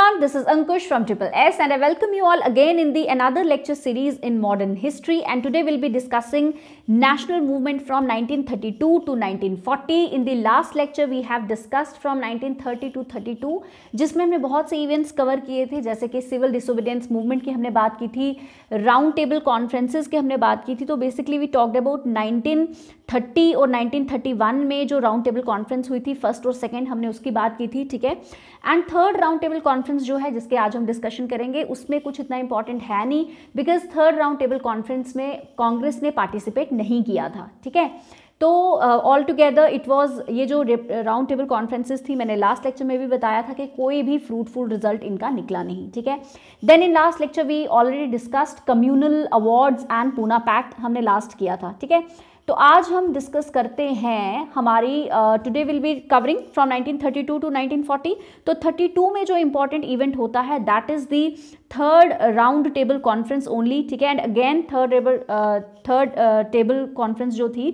everyone, this is Ankush from Triple S and I welcome you all again in the another lecture series in modern history and today we'll be discussing national movement from 1932 to 1940. In the last lecture we have discussed from 1930 to 32 jisme humne bahut se events cover kiye the jaise ki civil disobedience movement ki humne baat ki thi round table conferences ki humne baat ki thi तो basically we talked about thirty और 1931 में जो round table conference हुई थी first और second हमने उसकी बात की थी ठीक है and third round table conference जो है जिसके आज हम डिस्कशन करेंगे उसमें कुछ इतना इंपॉर्टेंट है नहीं because third round table conference में कांग्रेस ने पार्टिसिपेट नहीं किया था ठीक है तो ऑल टुगेदर इट वाज ये जो राउंड टेबल कॉन्फ्रेंसेस थी मैंने लास्ट लेक्चर में भी बताया था कि कोई भी फ्रूटफुल रिजल्ट इनका निकला नहीं ठीक है then in last lecture we already discussed communal awards and Poona pact हमने लास्ट किया था ठीक है तो आज हम डिस्कस करते हैं हमारी today will be covering from 1932 to 1940 तो 32 में जो इंपॉर्टेंट इवेंट होता है that is the third round table conference only ठीक है and again third table third table conference जो थी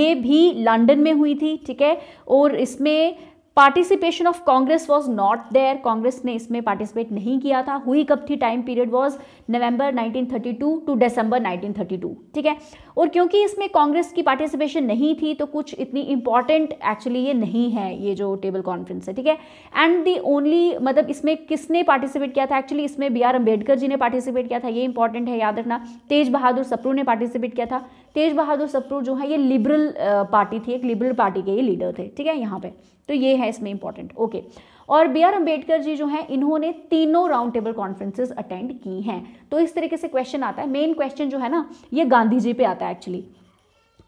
ये भी लंदन में हुई थी ठीक है और इसमें participation of Congress was not there Congress ने इसमें पार्टिसिपेट नहीं किया था हुई कब थी time period was November 1932 to December 1932 ठीक है और क्योंकि इसमें कांग्रेस की पार्टिसिपेशन नहीं थी तो कुछ इतनी इंपॉर्टेंट एक्चुअली ये नहीं है ये जो टेबल कॉन्फ्रेंस है ठीक है एंड दी ओनली मतलब इसमें किसने पार्टिसिपेट किया था एक्चुअली इसमें बी आर अम्बेडकर जी ने पार्टिसिपेट किया था ये इंपॉर्टेंट है याद रखना तेज बहादुर सप्रू ने पार्टिसिपेट किया था तेज बहादुर सप्रू जो है ये लिबरल पार्टी थी एक लिबरल पार्टी के ये लीडर थे ठीक है यहाँ पे तो ये है इसमें इंपॉर्टेंट ओके okay. और बी आर अम्बेडकर जी जो हैं इन्होंने तीनों राउंड टेबल कॉन्फ्रेंसेज अटेंड की हैं तो इस तरीके से क्वेश्चन आता है मेन क्वेश्चन जो है ना ये गांधी जी पे आता है एक्चुअली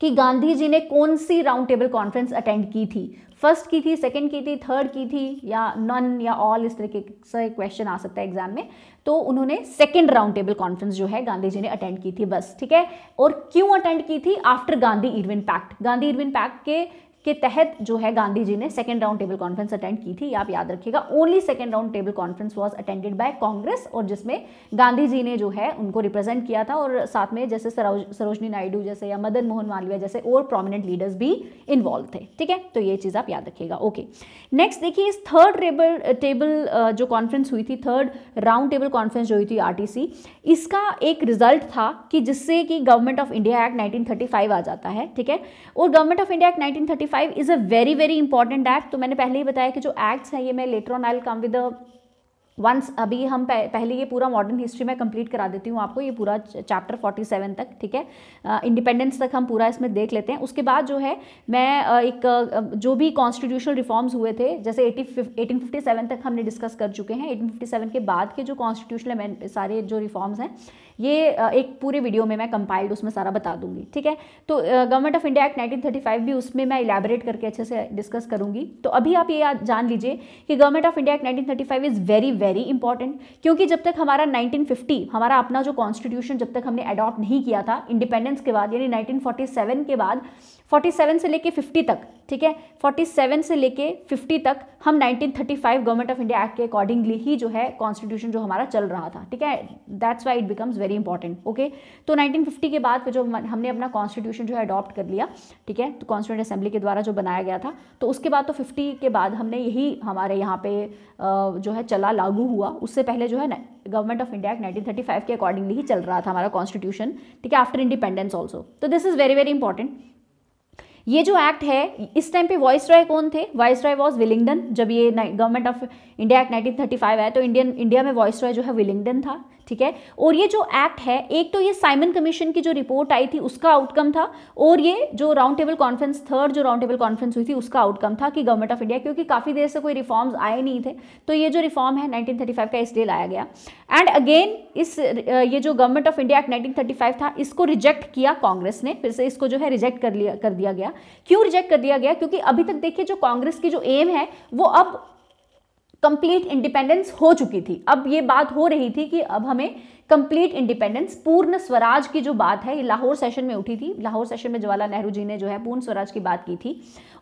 कि गांधी जी ने कौन सी राउंड टेबल कॉन्फ्रेंस अटेंड की थी फर्स्ट की थी सेकंड की थी थर्ड की थी या नन या ऑल इस तरीके से क्वेश्चन आ सकता है एग्जाम में तो उन्होंने सेकंड राउंड टेबल कॉन्फ्रेंस जो है गांधी जी ने अटेंड की थी बस ठीक है और क्यों अटेंड की थी after Gandhi Irwin pact Gandhi Irwin pact के के तहत जो है गांधी जी ने second round table conference attend की थी आप याद रखिएगा only second round table conference was attended by Congress और जिसमें गांधी जी ने जो है उनको रिप्रेजेंट किया था और साथ में जैसे सरोजनी नायडू जैसे या मदन मोहन मालवीय जैसे और प्रोमिनेंट लीडर्स भी इन्वॉल्व थे ठीक है तो ये चीज़ आप याद रखिएगा ओके नेक्स्ट देखिए इस थर्ड टेबल टेबल जो कॉन्फ्रेंस हुई थी थर्ड राउंड टेबल कॉन्फ्रेंस जो हुई थी आर इसका एक रिजल्ट था कि जिससे कि गवर्नमेंट ऑफ इंडिया एक्ट 1935 आ जाता है ठीक है और government of India act five is a very very important act तो मैंने पहले ही बताया कि जो एक्ट्स हैं ये मैं later on I come with once अभी हम पहले ये पूरा मॉडर्न हिस्ट्री में कंप्लीट करा देती हूँ आपको ये पूरा चैप्टर 47 तक ठीक है इंडिपेंडेंस तक हम पूरा इसमें देख लेते हैं उसके बाद जो है मैं uh, एक uh, जो भी कॉन्स्टिट्यूशनल रिफॉर्म्स हुए थे जैसे फिफ्टी 1857 तक हमने डिस्कस कर चुके हैं 1857 के बाद के जो कॉन्स्टिट्यूशनल सारे जो रिफॉर्म्स हैं ये एक पूरे वीडियो में मैं कंपाइल्ड उसमें सारा बता दूंगी ठीक है तो गवर्नमेंट ऑफ इंडिया एक्ट 1935 भी उसमें मैं इलेबरेट करके अच्छे से डिस्कस करूंगी तो अभी आप ये जान लीजिए कि government of India act five is very very important क्योंकि जब तक हमारा फिफ्टी हमारा अपना जो कॉन्स्टिट्यूशन जब तक हमने अडॉप्ट नहीं किया था इंडिपेंडेंस के बाद यानी सेवन के बाद 47 से लेके 50 तक ठीक है 47 से लेके 50 तक हम 1935 गवर्नमेंट ऑफ इंडिया एक्ट के अकॉर्डिंगली ही जो है कॉन्स्टिट्यूशन जो हमारा चल रहा था ठीक है that's why it becomes very important okay तो 1950 के बाद जो हमने अपना कॉन्स्टिट्यूशन जो है अडॉप्ट कर लिया ठीक है तो कॉन्स्टिट्यूंट असेंबली के द्वारा जो बनाया गया था तो उसके बाद तो फिफ्टी के बाद हमने यही हमारे यहाँ पे जो है चला लागू हुआ उससे पहले जो है government of India act nineteen के अकॉर्डिंगली ही चल रहा था हमारा कॉन्स्टिट्यूशन ठीक है आफ्टर इंडिपेंडेंस ऑल्सो तो this is very very important ये जो एक्ट है इस टाइम पे वॉइस रॉय कौन थे वॉइस रॉय वॉज विलिंगडन जब ये गवर्नमेंट ऑफ इंडिया एक्ट 1935 है तो इंडियन इंडिया में वॉइस रॉय जो है विलिंगडन था ठीक है और ये जो एक्ट है एक तो ये साइमन कमीशन की जो रिपोर्ट आई थी उसका आउटकम था और ये जो राउंड टेबल कॉन्फ्रेंस थर्ड जो राउंड टेबल कॉन्फ्रेंस हुई थी उसका आउटकम था कि गवर्नमेंट ऑफ इंडिया क्योंकि काफ़ी देर से कोई रिफॉर्म्स आए नहीं थे तो ये जो रिफॉर्म है 1935 का इसलिए लाया गया एंड अगेन इस ये जो government of India act nineteen था इसको रिजेक्ट किया कांग्रेस ने फिर से इसको जो है रिजेक्ट कर लिया कर दिया गया क्यों रिजेक्ट कर दिया गया क्योंकि अभी तक देखिए जो कांग्रेस की जो एम है वो अब कंप्लीट इंडिपेंडेंस हो चुकी थी अब ये बात हो रही थी कि अब हमें कंप्लीट इंडिपेंडेंस पूर्ण स्वराज की जो बात है लाहौर सेशन में उठी थी लाहौर सेशन में जवाहरलाल नेहरू जी ने जो है पूर्ण स्वराज की बात की थी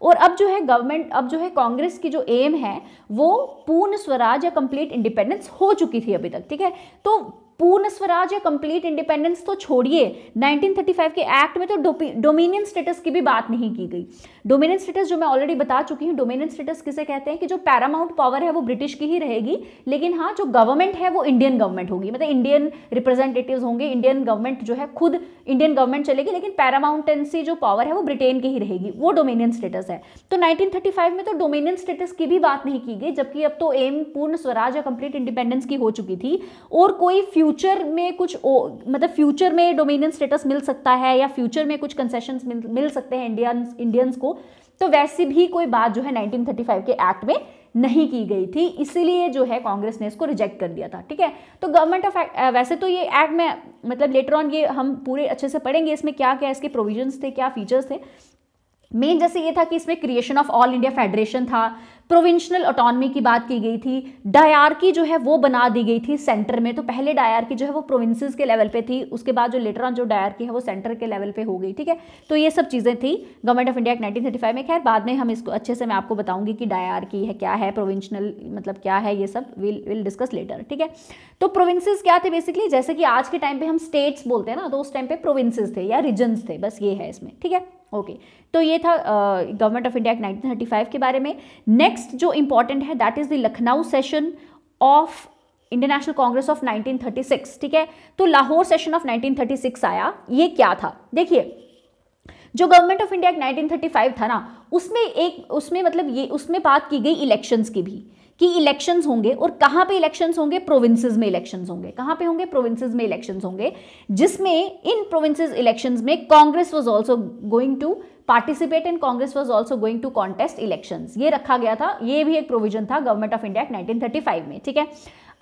और अब जो है गवर्नमेंट अब जो है कांग्रेस की जो एम है वो पूर्ण स्वराज या कंप्लीट इंडिपेंडेंस हो चुकी थी अभी तक ठीक है तो पूर्ण स्वराज या कंप्लीट इंडिपेंडेंस तो छोड़िए 1935 के एक्ट में तो डोमिनियन स्टेटस की भी बात नहीं की गई डोमिनियन स्टेटस जो मैं ऑलरेडी बता चुकी हूँ डोमिनियन स्टेटस किसे कहते हैं कि जो पैरामाउंट पावर है वो ब्रिटिश की ही रहेगी लेकिन हाँ जो गवर्नमेंट है वो इंडियन गवर्नमेंट होगी मतलब इंडियन रिप्रेजेंटेटिव होंगे इंडियन गवर्नमेंट जो है खुद इंडियन गवर्नमेंट चलेगी लेकिन पैरामाउंटेंसी जो पावर है वो ब्रिटेन की ही रहेगी वो डोमिनियन स्टेटस है तो 1935 में तो डोमिनियन स्टेटस की भी बात नहीं की गई जबकि अब तो एम पूर्ण स्वराज या कंप्लीट इंडिपेंडेंस की हो चुकी थी और कोई फ्यूचर में कुछ ओ, मतलब फ्यूचर में डोमिनियन स्टेटस मिल सकता है या फ्यूचर में कुछ कंसेशन मिल, मिल सकते हैं इंडियन इंडियंस को तो वैसे भी कोई बात जो है 1935 के एक्ट में नहीं की गई थी इसीलिए जो है कांग्रेस ने इसको रिजेक्ट कर दिया था ठीक है तो गवर्नमेंट ऑफ वैसे तो ये एक्ट में मतलब लेटर ऑन ये हम पूरे अच्छे से पढ़ेंगे इसमें क्या क्या इसके प्रोविजन थे क्या फीचर्स थे मेन जैसे ये था कि इसमें creation of all India federation था प्रोविंशनल ऑटोनमी की बात की गई थी डायरकी जो है वो बना दी गई थी सेंटर में तो पहले डायरकी जो है वो प्रोविंसेस के लेवल पे थी उसके बाद जो लेटर ऑन जो डायरकी है वो सेंटर के लेवल पे हो गई ठीक है तो ये सब चीज़ें थी government of India nineteen nineteen में खैर बाद में हम इसको अच्छे से मैं आपको बताऊंगी कि डायरकी है क्या है प्रोविंशनल मतलब क्या है ये सब विल विल डिस्कस लेटर ठीक है तो प्रोविंस क्या थे बेसिकली जैसे कि आज के टाइम पे हम स्टेट्स बोलते हैं ना तो उस टाइम पे प्रोविंसेस थे या रीजन्स थे बस ये है इसमें ठीक है ओके तो ये था गवर्नमेंट ऑफ इंडिया एक्ट 1935 के बारे में नेक्स्ट जो इंपॉर्टेंट है that is the Lucknow session of international Congress of 1936 ठीक है तो लाहौर सेशन ऑफ 1936 आया ये क्या था देखिए जो गवर्नमेंट ऑफ इंडिया एक्ट 1935 था ना उसमें एक उसमें मतलब ये उसमें बात की गई इलेक्शंस की भी कि इलेक्शंस होंगे और कहाँ पे इलेक्शंस होंगे प्रोविंसेस में इलेक्शंस होंगे कहाँ पे होंगे प्रोविंसेस में इलेक्शंस होंगे जिसमें इन प्रोविंसेस इलेक्शंस में Congress was also going to participate in Congress was also going to contest election ये रखा गया था ये भी एक प्रोविजन था government of India thirty five में ठीक है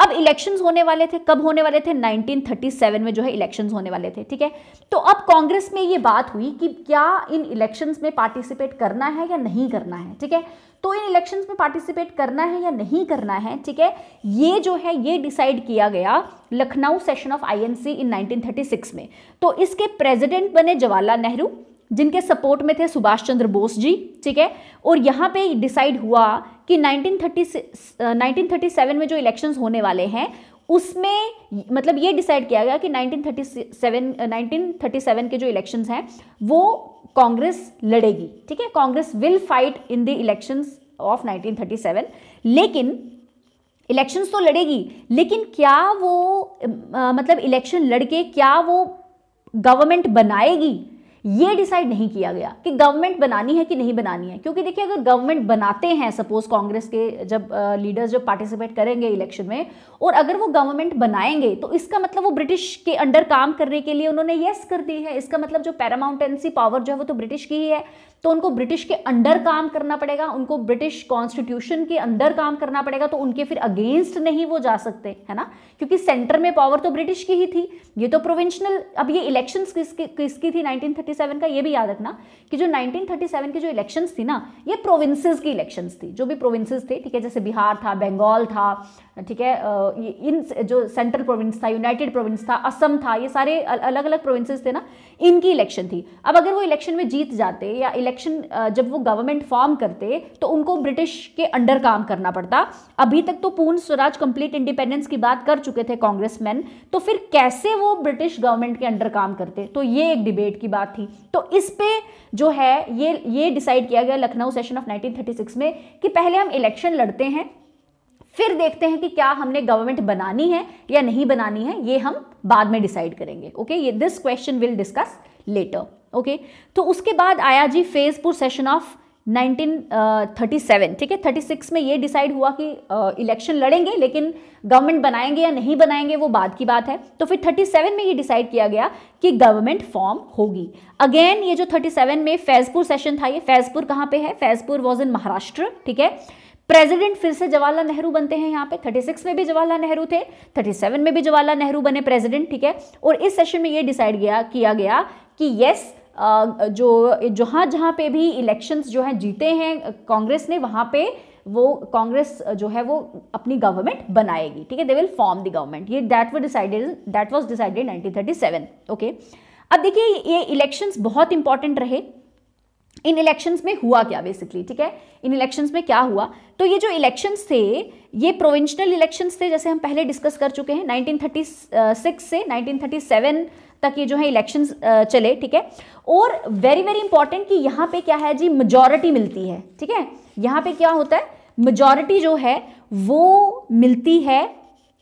अब इलेक्शंस होने वाले थे कब होने वाले थे 1937 में जो है इलेक्शंस होने वाले थे ठीक है तो अब कांग्रेस में ये बात हुई कि क्या इन इलेक्शंस में पार्टिसिपेट करना है या नहीं करना है ठीक है तो इन इलेक्शंस में पार्टिसिपेट करना है या नहीं करना है ठीक है ये जो है ये डिसाइड किया गया Lucknow session of I in nineteen में तो इसके प्रेजिडेंट बने जवाहरलाल नेहरू जिनके सपोर्ट में थे सुभाष चंद्र बोस जी ठीक है और यहाँ पे डिसाइड हुआ कि 1936 1937 uh, में जो इलेक्शंस होने वाले हैं उसमें मतलब ये डिसाइड किया गया कि 1937 1937 uh, के जो इलेक्शंस हैं वो कांग्रेस लड़ेगी ठीक है Congress will fight in the elections of 1937 लेकिन इलेक्शंस तो लड़ेगी लेकिन क्या वो आ, uh, मतलब इलेक्शन लड़के क्या वो गवर्नमेंट बनाएगी ये डिसाइड नहीं किया गया कि गवर्नमेंट बनानी है कि नहीं बनानी है क्योंकि देखिए अगर गवर्नमेंट बनाते हैं सपोज कांग्रेस के जब लीडर्स जब पार्टिसिपेट करेंगे इलेक्शन में और अगर वो गवर्नमेंट बनाएंगे तो इसका मतलब वो ब्रिटिश के अंडर काम करने के लिए उन्होंने यस कर दी है इसका मतलब जो पैरामाउंटेंसी पावर जो है वो तो ब्रिटिश की ही है तो उनको ब्रिटिश के अंडर काम करना पड़ेगा उनको ब्रिटिश कॉन्स्टिट्यूशन के अंडर काम करना पड़ेगा तो उनके फिर अगेंस्ट नहीं वो जा सकते है ना क्योंकि सेंटर में पावर तो ब्रिटिश की ही थी ये तो प्रोविंशनल अब ये इलेक्शन किसकी किसकी थी 1937 का ये भी याद रखना कि जो 1937 की जो इलेक्शन थी ना ये प्रोविंसेस की इलेक्शन थी जो भी प्रोविंसेस थे ठीक है जैसे बिहार था बंगाल था ठीक है इन जो सेंट्रल प्रोविंस था यूनाइटेड प्रोविंस था असम था ये सारे अलग अलग प्रोविंसेस थे ना इनकी इलेक्शन थी अब अगर वो इलेक्शन में जीत जाते या इलेक्शन जब वो गवर्नमेंट फॉर्म करते तो उनको ब्रिटिश के अंडर काम करना पड़ता अभी तक तो पूर्ण स्वराज कंप्लीट इंडिपेंडेंस की बात कर चुके थे मैन तो फिर कैसे वो ब्रिटिश गवर्नमेंट के अंडर काम करते तो ये एक डिबेट की बात थी तो इस पे जो है ये ये डिसाइड किया गया लखनऊ सेशन ऑफ 1936 में कि पहले हम इलेक्शन लड़ते हैं फिर देखते हैं कि क्या हमने गवर्नमेंट बनानी है या नहीं बनानी है ये हम बाद में डिसाइड करेंगे ओके ये this question will discuss later okay तो उसके बाद आया जी फेजपुर सेशन ऑफ 1937 ठीक है 36 में ये डिसाइड हुआ कि इलेक्शन uh, लड़ेंगे लेकिन गवर्नमेंट बनाएंगे या नहीं बनाएंगे वो बाद की बात है तो फिर 37 में ये डिसाइड किया गया कि गवर्नमेंट फॉर्म होगी अगेन ये जो 37 में फैजपुर सेशन था ये फैजपुर कहाँ पे है फैजपुर वॉज इन महाराष्ट्र ठीक है प्रेसिडेंट फिर से जवाहरलाल नेहरू बनते हैं यहाँ पे 36 में भी जवाहरलाल नेहरू थे 37 में भी जवाहरलाल नेहरू बने प्रेसिडेंट ठीक है और इस सेशन में ये डिसाइड गया किया गया कि यस जो जहाँ जहाँ पे भी इलेक्शंस जो है जीते हैं कांग्रेस ने वहाँ पे वो कांग्रेस जो है वो अपनी गवर्नमेंट बनाएगी ठीक है they will form the government ये दैट वो decided that was decided nineteen okay अब देखिए ये इलेक्शंस बहुत इंपॉर्टेंट रहे इन इलेक्शंस में हुआ क्या बेसिकली ठीक है इन इलेक्शंस में क्या हुआ तो ये जो इलेक्शंस थे ये प्रोविंशनल इलेक्शंस थे जैसे हम पहले डिस्कस कर चुके हैं 1936 से 1937 तक ये जो है इलेक्शंस चले ठीक है और वेरी वेरी इंपॉर्टेंट कि यहाँ पे क्या है जी मजॉरिटी मिलती है ठीक है यहाँ पे क्या होता है मजॉरिटी जो है वो मिलती है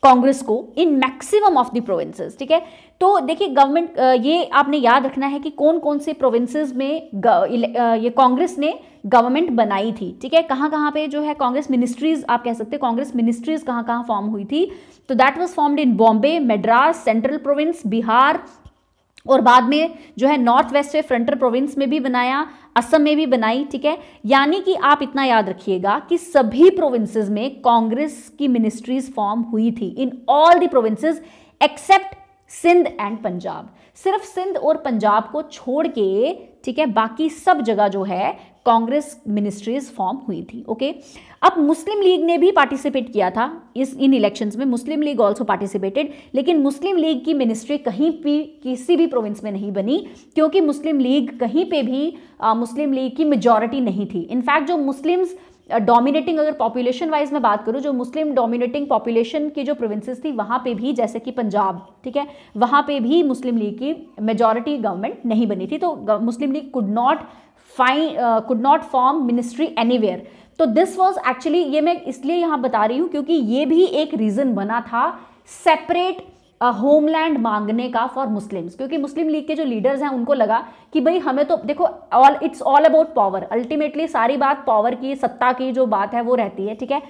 कांग्रेस को in maximum of the provinces ठीक है तो देखिए गवर्नमेंट ये आपने याद रखना है कि कौन कौन से प्रोविंसेस में ये कांग्रेस ने गवर्नमेंट बनाई थी ठीक है कहाँ कहाँ पे जो है कांग्रेस मिनिस्ट्रीज आप कह सकते हैं कांग्रेस मिनिस्ट्रीज कहाँ कहाँ फॉर्म हुई थी तो that was formed in Bombay Madras central province Bihar और बाद में जो है नॉर्थ वेस्ट फ्रंटर प्रोविंस में भी बनाया असम में भी बनाई ठीक है यानी कि आप इतना याद रखिएगा कि सभी प्रोविंसेस में कांग्रेस की मिनिस्ट्रीज फॉर्म हुई थी in all the provinces except Sindh and Punjab सिर्फ सिंध और पंजाब को छोड़ के ठीक है बाकी सब जगह जो है कांग्रेस मिनिस्ट्रीज फॉर्म हुई थी ओके okay? अब मुस्लिम लीग ने भी पार्टिसिपेट किया था इस इन इलेक्शंस में मुस्लिम लीग ऑल्सो पार्टिसिपेटेड लेकिन मुस्लिम लीग की मिनिस्ट्री कहीं भी किसी भी प्रोविंस में नहीं बनी क्योंकि मुस्लिम लीग कहीं पे भी आ, मुस्लिम लीग की मेजोरिटी नहीं थी इनफैक्ट जो मुस्लिम्स डोमिनेटिंग अगर पॉपुलेशन वाइज मैं बात करूँ जो मुस्लिम डोमिनेटिंग पॉपुलेशन की जो प्रोविंसेस थी वहाँ पे भी जैसे कि पंजाब ठीक है वहाँ पे भी मुस्लिम लीग की मेजॉरिटी गवर्नमेंट नहीं बनी थी तो Muslim League could not fine could not form ministry anywhere तो दिस वॉज एक्चुअली ये मैं इसलिए यहां बता रही हूं क्योंकि ये भी एक रीज़न बना था सेपरेट होमलैंड मांगने का फॉर मुस्लिम्स क्योंकि मुस्लिम लीग के जो लीडर्स हैं उनको लगा कि भाई हमें तो देखो all it's all about power ultimately सारी बात पावर की सत्ता की जो बात है वो रहती है ठीक है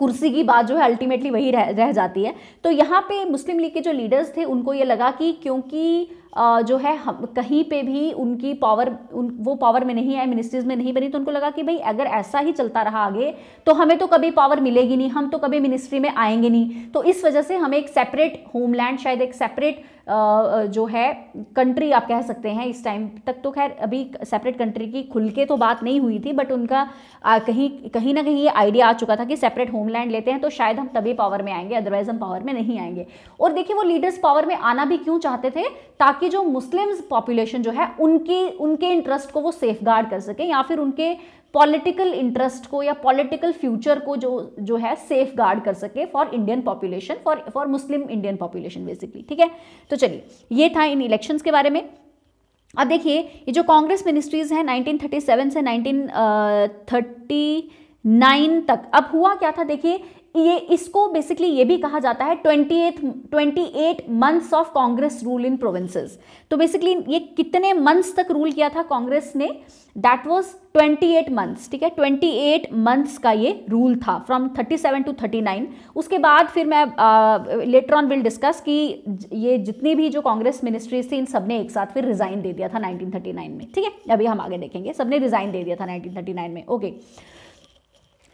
कुर्सी की बात जो है अल्टीमेटली वही रह, रह जाती है तो यहाँ पे मुस्लिम लीग के जो लीडर्स थे उनको ये लगा कि क्योंकि जो है हम कहीं पे भी उनकी पावर उन वो पावर में नहीं आए मिनिस्ट्रीज में नहीं बनी तो उनको लगा कि भाई अगर ऐसा ही चलता रहा आगे तो हमें तो कभी पावर मिलेगी नहीं हम तो कभी मिनिस्ट्री में आएंगे नहीं तो इस वजह से हमें एक सेपरेट होमलैंड शायद एक सेपरेट जो है कंट्री आप कह सकते हैं इस टाइम तक तो खैर अभी सेपरेट कंट्री की खुल के तो बात नहीं हुई थी बट उनका कहीं कहीं ना कहीं ये आइडिया आ चुका था कि सेपरेट होमलैंड लेते हैं तो शायद हम तभी पावर में आएंगे अदरवाइज हम पावर में नहीं आएंगे और देखिए वो लीडर्स पावर में आना भी क्यों चाहते थे ताकि ताकि जो मुस्लिम पॉपुलेशन जो है उनकी उनके इंटरेस्ट को वो सेफ कर सकें या फिर उनके पॉलिटिकल इंटरेस्ट को या पॉलिटिकल फ्यूचर को जो जो है सेफ गार्ड कर सके for Indian population for for Muslim Indian population basically ठीक है तो चलिए ये था इन इलेक्शंस के बारे में अब देखिए ये जो कांग्रेस मिनिस्ट्रीज हैं 1937 से 1939 तक अब हुआ क्या था देखिए ये इसको बेसिकली ये भी कहा जाता है twenty eighth twenty eight months of Congress rule in provinces तो बेसिकली ये कितने मंथ्स तक रूल किया था कांग्रेस ने दैट वाज एट मंथ्स ठीक है ट्वेंटी एट मंथ्स का ये रूल था from thirty seven to thirty nine उसके बाद फिर मैं लेटर ऑन विल डिस्कस कि ये जितनी भी जो कांग्रेस मिनिस्ट्रीज थी इन सब ने एक साथ फिर रिज़ाइन दे दिया था नाइनटीन में ठीक है अभी हम आगे देखेंगे सबने रिज़ाइन दे दिया था नाइनटीन में ओके okay.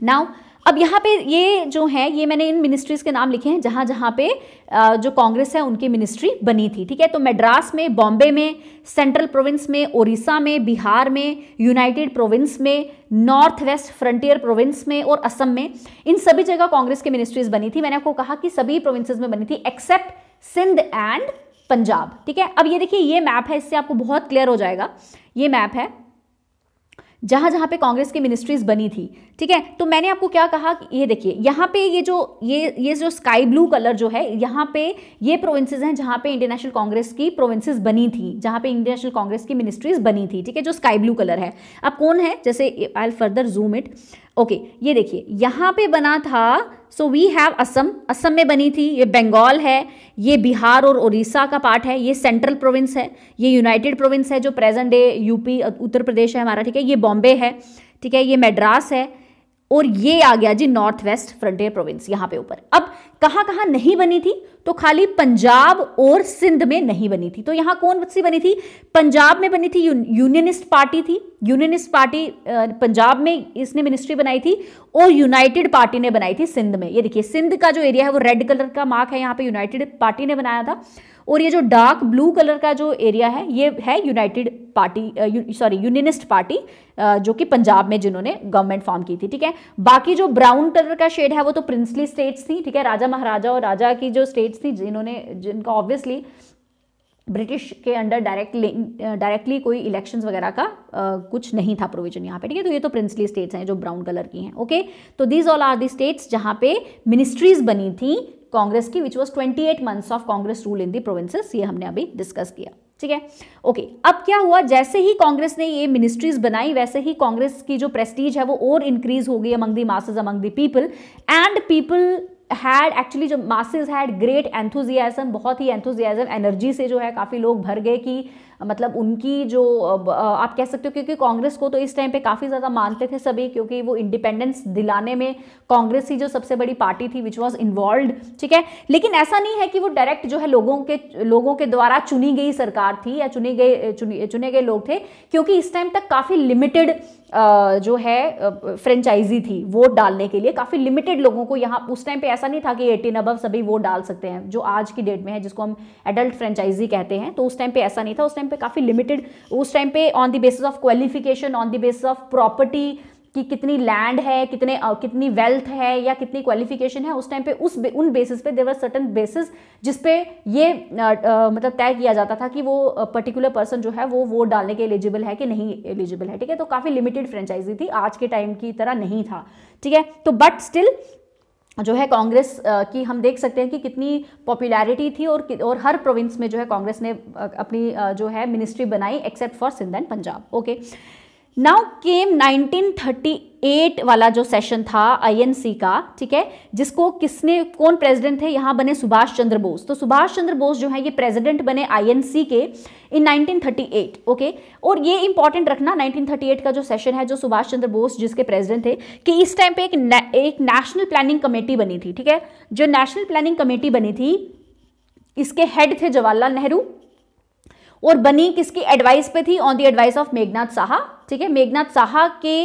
नाउ अब यहाँ पे ये जो है ये मैंने इन मिनिस्ट्रीज़ के नाम लिखे हैं जहाँ जहाँ पे जो कांग्रेस है उनकी मिनिस्ट्री बनी थी ठीक है तो मद्रास में बॉम्बे में सेंट्रल प्रोविंस में ओडिशा में बिहार में यूनाइटेड प्रोविंस में नॉर्थ वेस्ट फ्रंटियर प्रोविंस में और असम में इन सभी जगह कांग्रेस की मिनिस्ट्रीज बनी थी मैंने आपको कहा कि सभी प्रोविंसेज में बनी थी एक्सेप्ट सिंध एंड पंजाब ठीक है अब ये देखिए ये मैप है इससे आपको बहुत क्लियर हो जाएगा ये मैप है जहाँ जहाँ पे कांग्रेस की मिनिस्ट्रीज बनी थी ठीक है तो मैंने आपको क्या कहा कि ये देखिए यहाँ पे ये जो ये ये जो स्काई ब्लू कलर जो है यहाँ पे ये प्रोविंसेस हैं जहाँ पे इंडियन नेशनल कांग्रेस की प्रोविंसेस बनी थी जहाँ पे इंडियन नेशनल कांग्रेस की मिनिस्ट्रीज बनी थी ठीक है जो स्काई ब्लू कलर है अब कौन है जैसे I further zoom it okay ये देखिए यहाँ पे बना था so we have Assam Assam में बनी थी ये बंगाल है ये बिहार और उड़ीसा का पार्ट है ये सेंट्रल प्रोविंस है ये यूनाइटेड प्रोविंस है जो present day UP Uttar Pradesh है हमारा ठीक है ये बॉम्बे है ठीक है ये मेड्रास है और ये आ गया जी नॉर्थ वेस्ट फ्रंटियर प्रोविंस यहां पे ऊपर अब कहां कहां नहीं बनी थी तो खाली पंजाब और सिंध में नहीं बनी थी तो यहां कौन सी बनी थी पंजाब में बनी थी यूनियनिस्ट पार्टी थी यूनियनिस्ट पार्टी पंजाब में इसने मिनिस्ट्री बनाई थी और यूनाइटेड पार्टी ने बनाई थी सिंध में ये देखिए सिंध का जो एरिया है वो रेड कलर का मार्क है यहां पर यूनाइटेड पार्टी ने बनाया था और ये जो डार्क ब्लू कलर का जो एरिया है ये है united party sorry unionist party जो कि पंजाब में जिन्होंने गवर्नमेंट फॉर्म की थी ठीक है बाकी जो ब्राउन कलर का शेड है वो तो प्रिंसली स्टेट्स थी ठीक है राजा महाराजा और राजा की जो स्टेट्स थी जिन्होंने जिनका ऑब्वियसली ब्रिटिश के अंडर डायरेक्टली डायरेक्टली कोई इलेक्शंस वगैरह का आ, uh, कुछ नहीं था प्रोविजन यहाँ पे ठीक है तो ये तो प्रिंसली स्टेट्स हैं जो ब्राउन कलर की हैं ओके तो these all are the states जहाँ पे मिनिस्ट्रीज बनी थी कांग्रेस की which was twenty eight months of Congress rule in the provinces ये हमने अभी डिस्कस किया ठीक है ओके अब क्या हुआ जैसे ही कांग्रेस ने ये मिनिस्ट्रीज बनाई वैसे ही कांग्रेस की जो प्रेस्टीज है वो और इंक्रीज हो गई among the masses among the people and people had actually जो मासेज हैड ग्रेट एंथुजियाजम बहुत ही एंथुजियाजम एनर्जी से जो है काफ़ी लोग भर गए कि मतलब उनकी जो आप कह सकते हो क्योंकि कांग्रेस को तो इस टाइम पे काफ़ी ज़्यादा मानते थे सभी क्योंकि वो इंडिपेंडेंस दिलाने में कांग्रेस ही जो सबसे बड़ी पार्टी थी विच वॉज इन्वॉल्व ठीक है लेकिन ऐसा नहीं है कि वो डायरेक्ट जो है लोगों के लोगों के द्वारा चुनी गई सरकार थी या चुनी गई चुने गए लोग थे क्योंकि इस टाइम तक काफ़ी लिमिटेड जो है फ्रेंचाइजी थी वोट डालने के लिए काफ़ी लिमिटेड लोगों को यहाँ उस टाइम पे ऐसा नहीं था कि एटीन अबव सभी वोट डाल सकते हैं जो आज की डेट में है जिसको हम एडल्ट फ्रेंचाइजी कहते हैं तो उस टाइम पे ऐसा नहीं था उस टाइम पे काफ़ी लिमिटेड उस टाइम पे on the basis of qualification on the basis of property कि कितनी लैंड है कितने कितनी वेल्थ है या कितनी क्वालिफिकेशन है उस टाइम पे उस बे, उन बेसिस पे देवर सर्टन बेसिस जिस पे ये आ, आ, मतलब तय किया जाता था कि वो पर्टिकुलर पर्सन जो है वो वोट डालने के एलिजिबल है कि नहीं एलिजिबल है ठीक है तो काफ़ी लिमिटेड फ्रेंचाइजी थी आज के टाइम की तरह नहीं था ठीक है तो बट स्टिल जो है कांग्रेस की हम देख सकते हैं कि कितनी पॉपुलैरिटी थी और और हर प्रोविंस में जो है कांग्रेस ने अपनी जो है मिनिस्ट्री बनाई except for Sindh and Punjab okay now came 1938 वाला जो सेशन था आईएनसी का ठीक है जिसको किसने कौन प्रेसिडेंट थे यहां बने सुभाष चंद्र बोस तो सुभाष चंद्र बोस जो है ये प्रेसिडेंट बने आईएनसी के इन 1938 ओके और ये इंपॉर्टेंट रखना 1938 का जो सेशन है जो सुभाष चंद्र बोस जिसके प्रेसिडेंट थे कि इस टाइम पे एक एक नेशनल प्लानिंग कमेटी बनी थी ठीक है जो नेशनल प्लानिंग कमेटी बनी थी इसके हेड थे जवाहरलाल नेहरू और बनी किसकी एडवाइस पे थी on the advice of Meghnath Saha ठीक है मेघनाथ साहा के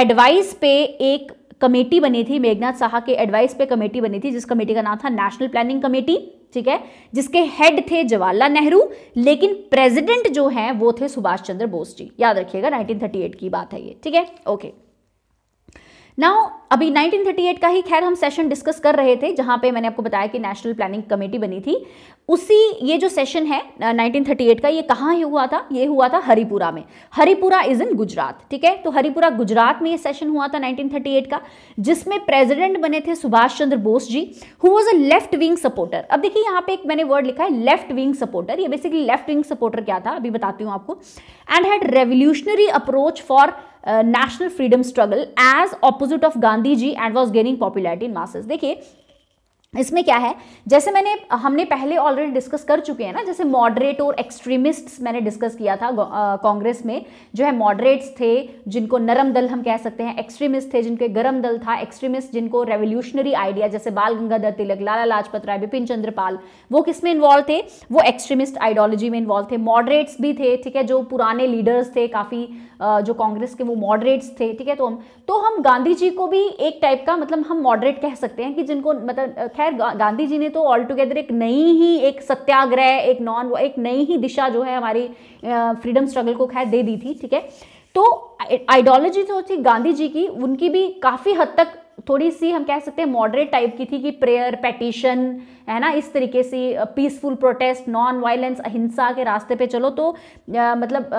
एडवाइस पे एक कमेटी बनी थी मेघनाथ साहा के एडवाइस पे कमेटी बनी थी जिस कमेटी का नाम था नेशनल प्लानिंग कमेटी ठीक है जिसके हेड थे जवाहरलाल नेहरू लेकिन प्रेसिडेंट जो हैं वो थे सुभाष चंद्र बोस जी याद रखिएगा 1938 की बात है ये ठीक है ओके नाउ अभी 1938 का ही खैर हम सेशन डिस्कस कर रहे थे जहां पे मैंने आपको बताया कि नेशनल प्लानिंग कमेटी बनी थी उसी ये जो सेशन है 1938 का ये कहाँ ही हुआ था ये हुआ था हरिपुरा में हरिपुरा इज इन गुजरात ठीक है तो हरिपुरा गुजरात में ये सेशन हुआ था 1938 का जिसमें प्रेसिडेंट बने थे Subhash Chandra Bose ji who was a left wing supporter अब देखिए यहाँ पे एक मैंने वर्ड लिखा है लेफ्ट विंग सपोर्टर ये बेसिकली लेफ्ट विंग सपोर्टर क्या था अभी बताती हूँ आपको and had revolutionary approach for Uh, national freedom struggle as opposite of Gandhi ji and was gaining popularity in masses. देखिए इसमें क्या है जैसे मैंने हमने पहले ऑलरेडी डिस्कस कर चुके हैं ना जैसे मॉडरेट और एक्सट्रीमिस्ट्स मैंने डिस्कस किया था कांग्रेस में जो है मॉडरेट्स थे जिनको नरम दल हम कह सकते हैं एक्सट्रीमिस्ट थे जिनके गरम दल था एक्सट्रीमिस्ट जिनको रेवोल्यूशनरी आइडिया जैसे बाल गंगाधर तिलक लाला लाजपत राय बिपिन चंद्र पाल वो किस में इन्वॉल्व थे वो एक्सट्रीमिस्ट आइडियोलॉजी में इन्वॉल्व थे मॉडरेट्स भी थे ठीक है जो पुराने लीडर्स थे काफ़ी जो कांग्रेस के वो मॉडरेट्स थे ठीक है तो हम तो हम गांधी जी को भी एक टाइप का मतलब हम मॉडरेट कह सकते हैं कि जिनको मतलब खैर गांधी जी ने तो ऑल टुगेदर एक नई ही एक सत्याग्रह एक नॉन एक नई ही दिशा जो है हमारी फ्रीडम स्ट्रगल को खैर दे दी थी ठीक है तो आइडियोलॉजी जो थी गांधी जी की उनकी भी काफ़ी हद तक थोड़ी सी हम कह सकते हैं मॉडरेट टाइप की थी कि प्रेयर पेटिशन है ना इस तरीके से पीसफुल प्रोटेस्ट नॉन वायलेंस अहिंसा के रास्ते पे चलो तो आ, मतलब आ,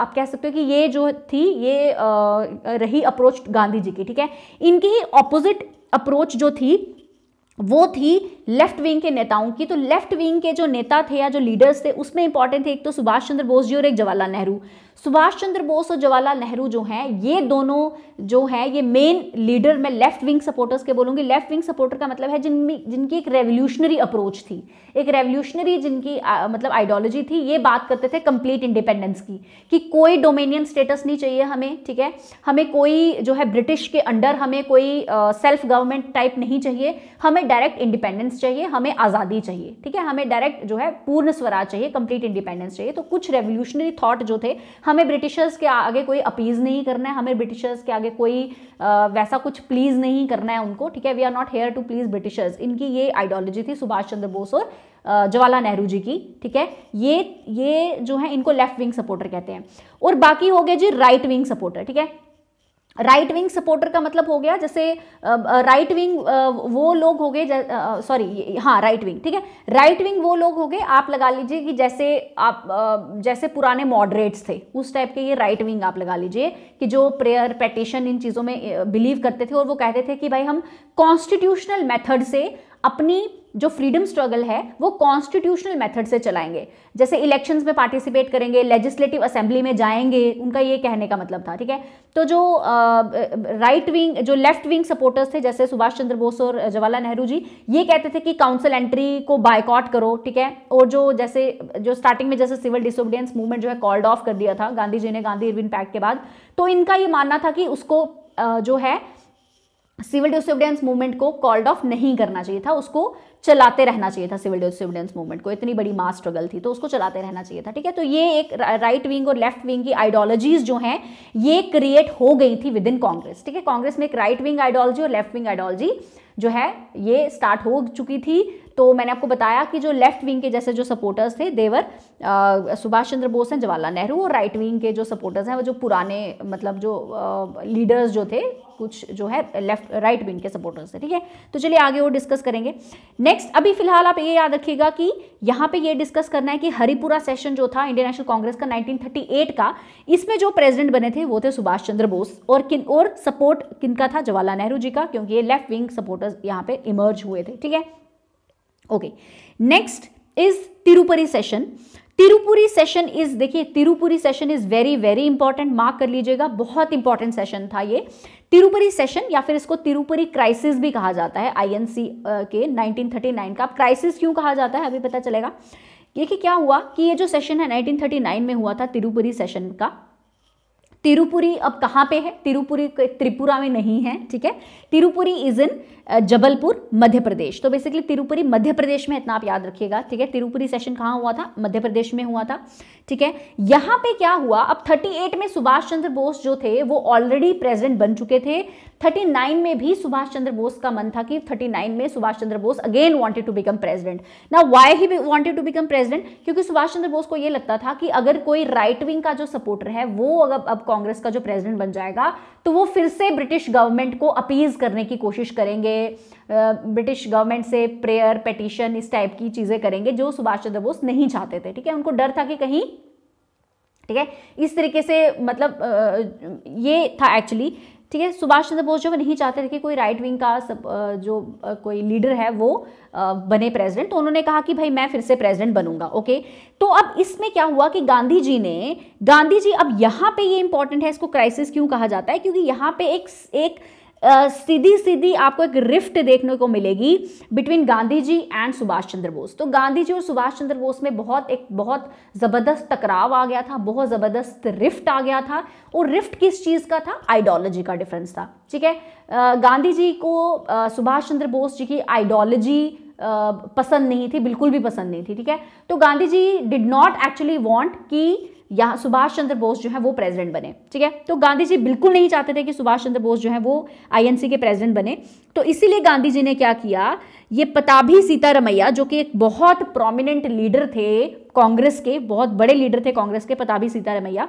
आप कह सकते हो कि ये जो थी ये आ, रही अप्रोच गांधी जी की ठीक है इनकी ही ऑपोजिट अप्रोच जो थी वो थी लेफ्ट विंग के नेताओं की तो लेफ्ट विंग के जो नेता थे या जो लीडर्स थे उसमें इंपॉर्टेंट थे एक तो सुभाष चंद्र बोस जी और एक जवाहरलाल नेहरू सुभाष चंद्र बोस और जवाहरलाल नेहरू जो हैं ये दोनों जो हैं ये मेन लीडर मैं लेफ्ट विंग सपोर्टर्स के बोलूंगी लेफ्ट विंग सपोर्टर का मतलब है जिन जिनकी एक रेवोल्यूशनरी अप्रोच थी एक रेवोल्यूशनरी जिनकी आ, मतलब आइडियोलॉजी थी ये बात करते थे कंप्लीट इंडिपेंडेंस की कि कोई डोमेनियन स्टेटस नहीं चाहिए हमें ठीक है हमें कोई जो है ब्रिटिश के अंडर हमें कोई सेल्फ गवर्नमेंट टाइप नहीं चाहिए हमें डायरेक्ट इंडिपेंडेंस इंडिपेंडेंस चाहिए हमें आज़ादी चाहिए ठीक है हमें डायरेक्ट जो है पूर्ण स्वराज चाहिए कंप्लीट इंडिपेंडेंस चाहिए तो कुछ रेवोल्यूशनरी थॉट जो थे हमें ब्रिटिशर्स के आगे कोई अपीज नहीं करना है हमें ब्रिटिशर्स के आगे कोई आ, वैसा कुछ प्लीज़ नहीं करना है उनको ठीक है we are not here to please Britishers इनकी ये आइडियोलॉजी थी सुभाष चंद्र बोस और जवाहरलाल नेहरू जी की ठीक है ये ये जो है इनको लेफ्ट विंग सपोर्टर कहते हैं और बाकी हो गए जी राइट विंग सपोर्टर ठीक है राइट विंग सपोर्टर का मतलब हो गया जैसे राइट विंग वो लोग हो गए सॉरी हाँ राइट विंग ठीक है राइट विंग वो लोग हो गए आप लगा लीजिए कि जैसे आप जैसे पुराने मॉडरेट्स थे उस टाइप के ये राइट विंग आप लगा लीजिए कि जो प्रेयर पेटिशन इन चीज़ों में बिलीव करते थे और वो कहते थे कि भाई हम कॉन्स्टिट्यूशनल मेथड से अपनी जो फ्रीडम स्ट्रगल है वो कॉन्स्टिट्यूशनल मेथड से चलाएंगे जैसे इलेक्शंस में पार्टिसिपेट करेंगे लेजिस्लेटिव असेंबली में जाएंगे उनका ये कहने का मतलब था ठीक है तो जो राइट विंग जो लेफ्ट विंग सपोर्टर्स थे जैसे सुभाष चंद्र बोस और जवाहरलाल नेहरू जी ये कहते थे कि काउंसिल एंट्री को बायकॉट करो ठीक है और जो जैसे जो स्टार्टिंग में जैसे सिविल डिसोबिडियंस मूवमेंट जो है कॉल्ड ऑफ कर दिया था गांधी जी ने गांधी इरविन पैक्ट के बाद तो इनका ये मानना था कि उसको जो है सिविल डिसोबिडेंस मूवमेंट को कॉल्ड ऑफ नहीं करना चाहिए था उसको चलाते रहना चाहिए था सिविल डिसोबिडेंस मूवमेंट को इतनी बड़ी मास स्ट्रगल थी तो उसको चलाते रहना चाहिए था ठीक है तो ये एक राइट विंग और लेफ्ट विंग की आइडियोलॉजीज जो हैं ये क्रिएट हो गई थी विद इन कांग्रेस ठीक है कांग्रेस में एक राइट विंग आइडियोलॉजी और लेफ्ट विंग आइडियोलॉजी जो है ये स्टार्ट हो चुकी थी तो मैंने आपको बताया कि जो लेफ्ट विंग के जैसे जो सपोर्टर्स थे देवर सुभाष चंद्र बोस हैं जवाहरलाल नेहरू और राइट विंग के जो सपोर्टर्स हैं वो जो पुराने मतलब जो लीडर्स जो थे कुछ जो है लेफ्ट राइट विंग के सपोर्टर्स है ठीक है तो चलिए आगे वो डिस्कस करेंगे नेक्स्ट अभी फिलहाल आप ये याद रखिएगा कि यहाँ पे ये डिस्कस करना है कि हरिपुरा सेशन जो था इंडियन नेशनल कांग्रेस का 1938 का इसमें जो प्रेसिडेंट बने थे वो थे सुभाष चंद्र बोस और किन और सपोर्ट किन का था जवाहरलाल नेहरू जी का क्योंकि ये लेफ्ट विंग सपोर्टर्स यहाँ पे इमर्ज हुए थे ठीक है okay next is Tripuri session Tripuri session is देखिए Tripuri session is very very important mark कर लीजिएगा बहुत इंपॉर्टेंट सेशन था ये तिरुपरी सेशन या फिर इसको तिरुपरी क्राइसिस भी कहा जाता है आईएनसी के 1939 का क्राइसिस क्यों कहा जाता है अभी पता चलेगा देखिए क्या हुआ कि ये जो सेशन है 1939 में हुआ था तिरुपुरी सेशन का तिरुपुरी अब कहाँ पे है तिरुपुरी त्रिपुरा में नहीं है ठीक है Tripuri is in uh, Jabalpur Madhya Pradesh तो बेसिकली तिरुपुरी मध्य प्रदेश में इतना आप याद रखिएगा ठीक है तिरुपुरी सेशन कहाँ हुआ था मध्य प्रदेश में हुआ था ठीक है यहाँ पे क्या हुआ अब 38 में सुभाष चंद्र बोस जो थे वो ऑलरेडी प्रेसिडेंट बन चुके थे 39 में भी सुभाष चंद्र बोस का मन था कि 39 में Subhash Chandra Bose again wanted to become president ना why he wanted to become president क्योंकि सुभाष चंद्र बोस को ये लगता था कि अगर कोई राइट विंग का जो सपोर्टर है वो अगर अब कांग्रेस का जो प्रेसिडेंट बन जाएगा तो वो फिर से ब्रिटिश गवर्नमेंट को अपीज़ करने की कोशिश करेंगे ब्रिटिश गवर्नमेंट से प्रेयर पटिशन इस टाइप की चीज़ें करेंगे जो सुभाष चंद्र बोस नहीं चाहते थे ठीक है उनको डर था कि कहीं ठीक है इस तरीके से मतलब ये था एक्चुअली ठीक है सुभाष चंद्र बोस जो वो नहीं चाहते थे कि कोई राइट विंग का सब जो कोई लीडर है वो बने प्रेसिडेंट तो उन्होंने कहा कि भाई मैं फिर से प्रेसिडेंट बनूंगा ओके तो अब इसमें क्या हुआ कि गांधी जी ने गांधी जी अब यहाँ पे ये इंपॉर्टेंट है इसको क्राइसिस क्यों कहा जाता है क्योंकि यहाँ पे एक एक सीधी सीधी आपको एक रिफ्ट देखने को मिलेगी बिटवीन गांधी जी एंड सुभाष चंद्र बोस तो गांधी जी और सुभाष चंद्र बोस में बहुत एक बहुत ज़बरदस्त टकराव आ गया था बहुत ज़बरदस्त रिफ्ट आ गया था और रिफ्ट किस चीज़ का था आइडियोलॉजी का डिफरेंस था ठीक है गांधी जी को सुभाष चंद्र बोस जी की आइडियोलॉजी पसंद नहीं थी बिल्कुल भी पसंद नहीं थी ठीक है तो Gandhi ji did not actually want कि यहाँ सुभाष चंद्र बोस जो है वो प्रेसिडेंट बने ठीक है तो गांधी जी बिल्कुल नहीं चाहते थे कि सुभाष चंद्र बोस जो है वो आईएनसी के प्रेसिडेंट बने तो इसीलिए गांधी जी ने क्या किया ये पताभी सीतारमैया जो कि एक बहुत प्रोमिनेंट लीडर थे कांग्रेस के बहुत बड़े लीडर थे कांग्रेस के पताभी सीतारमैया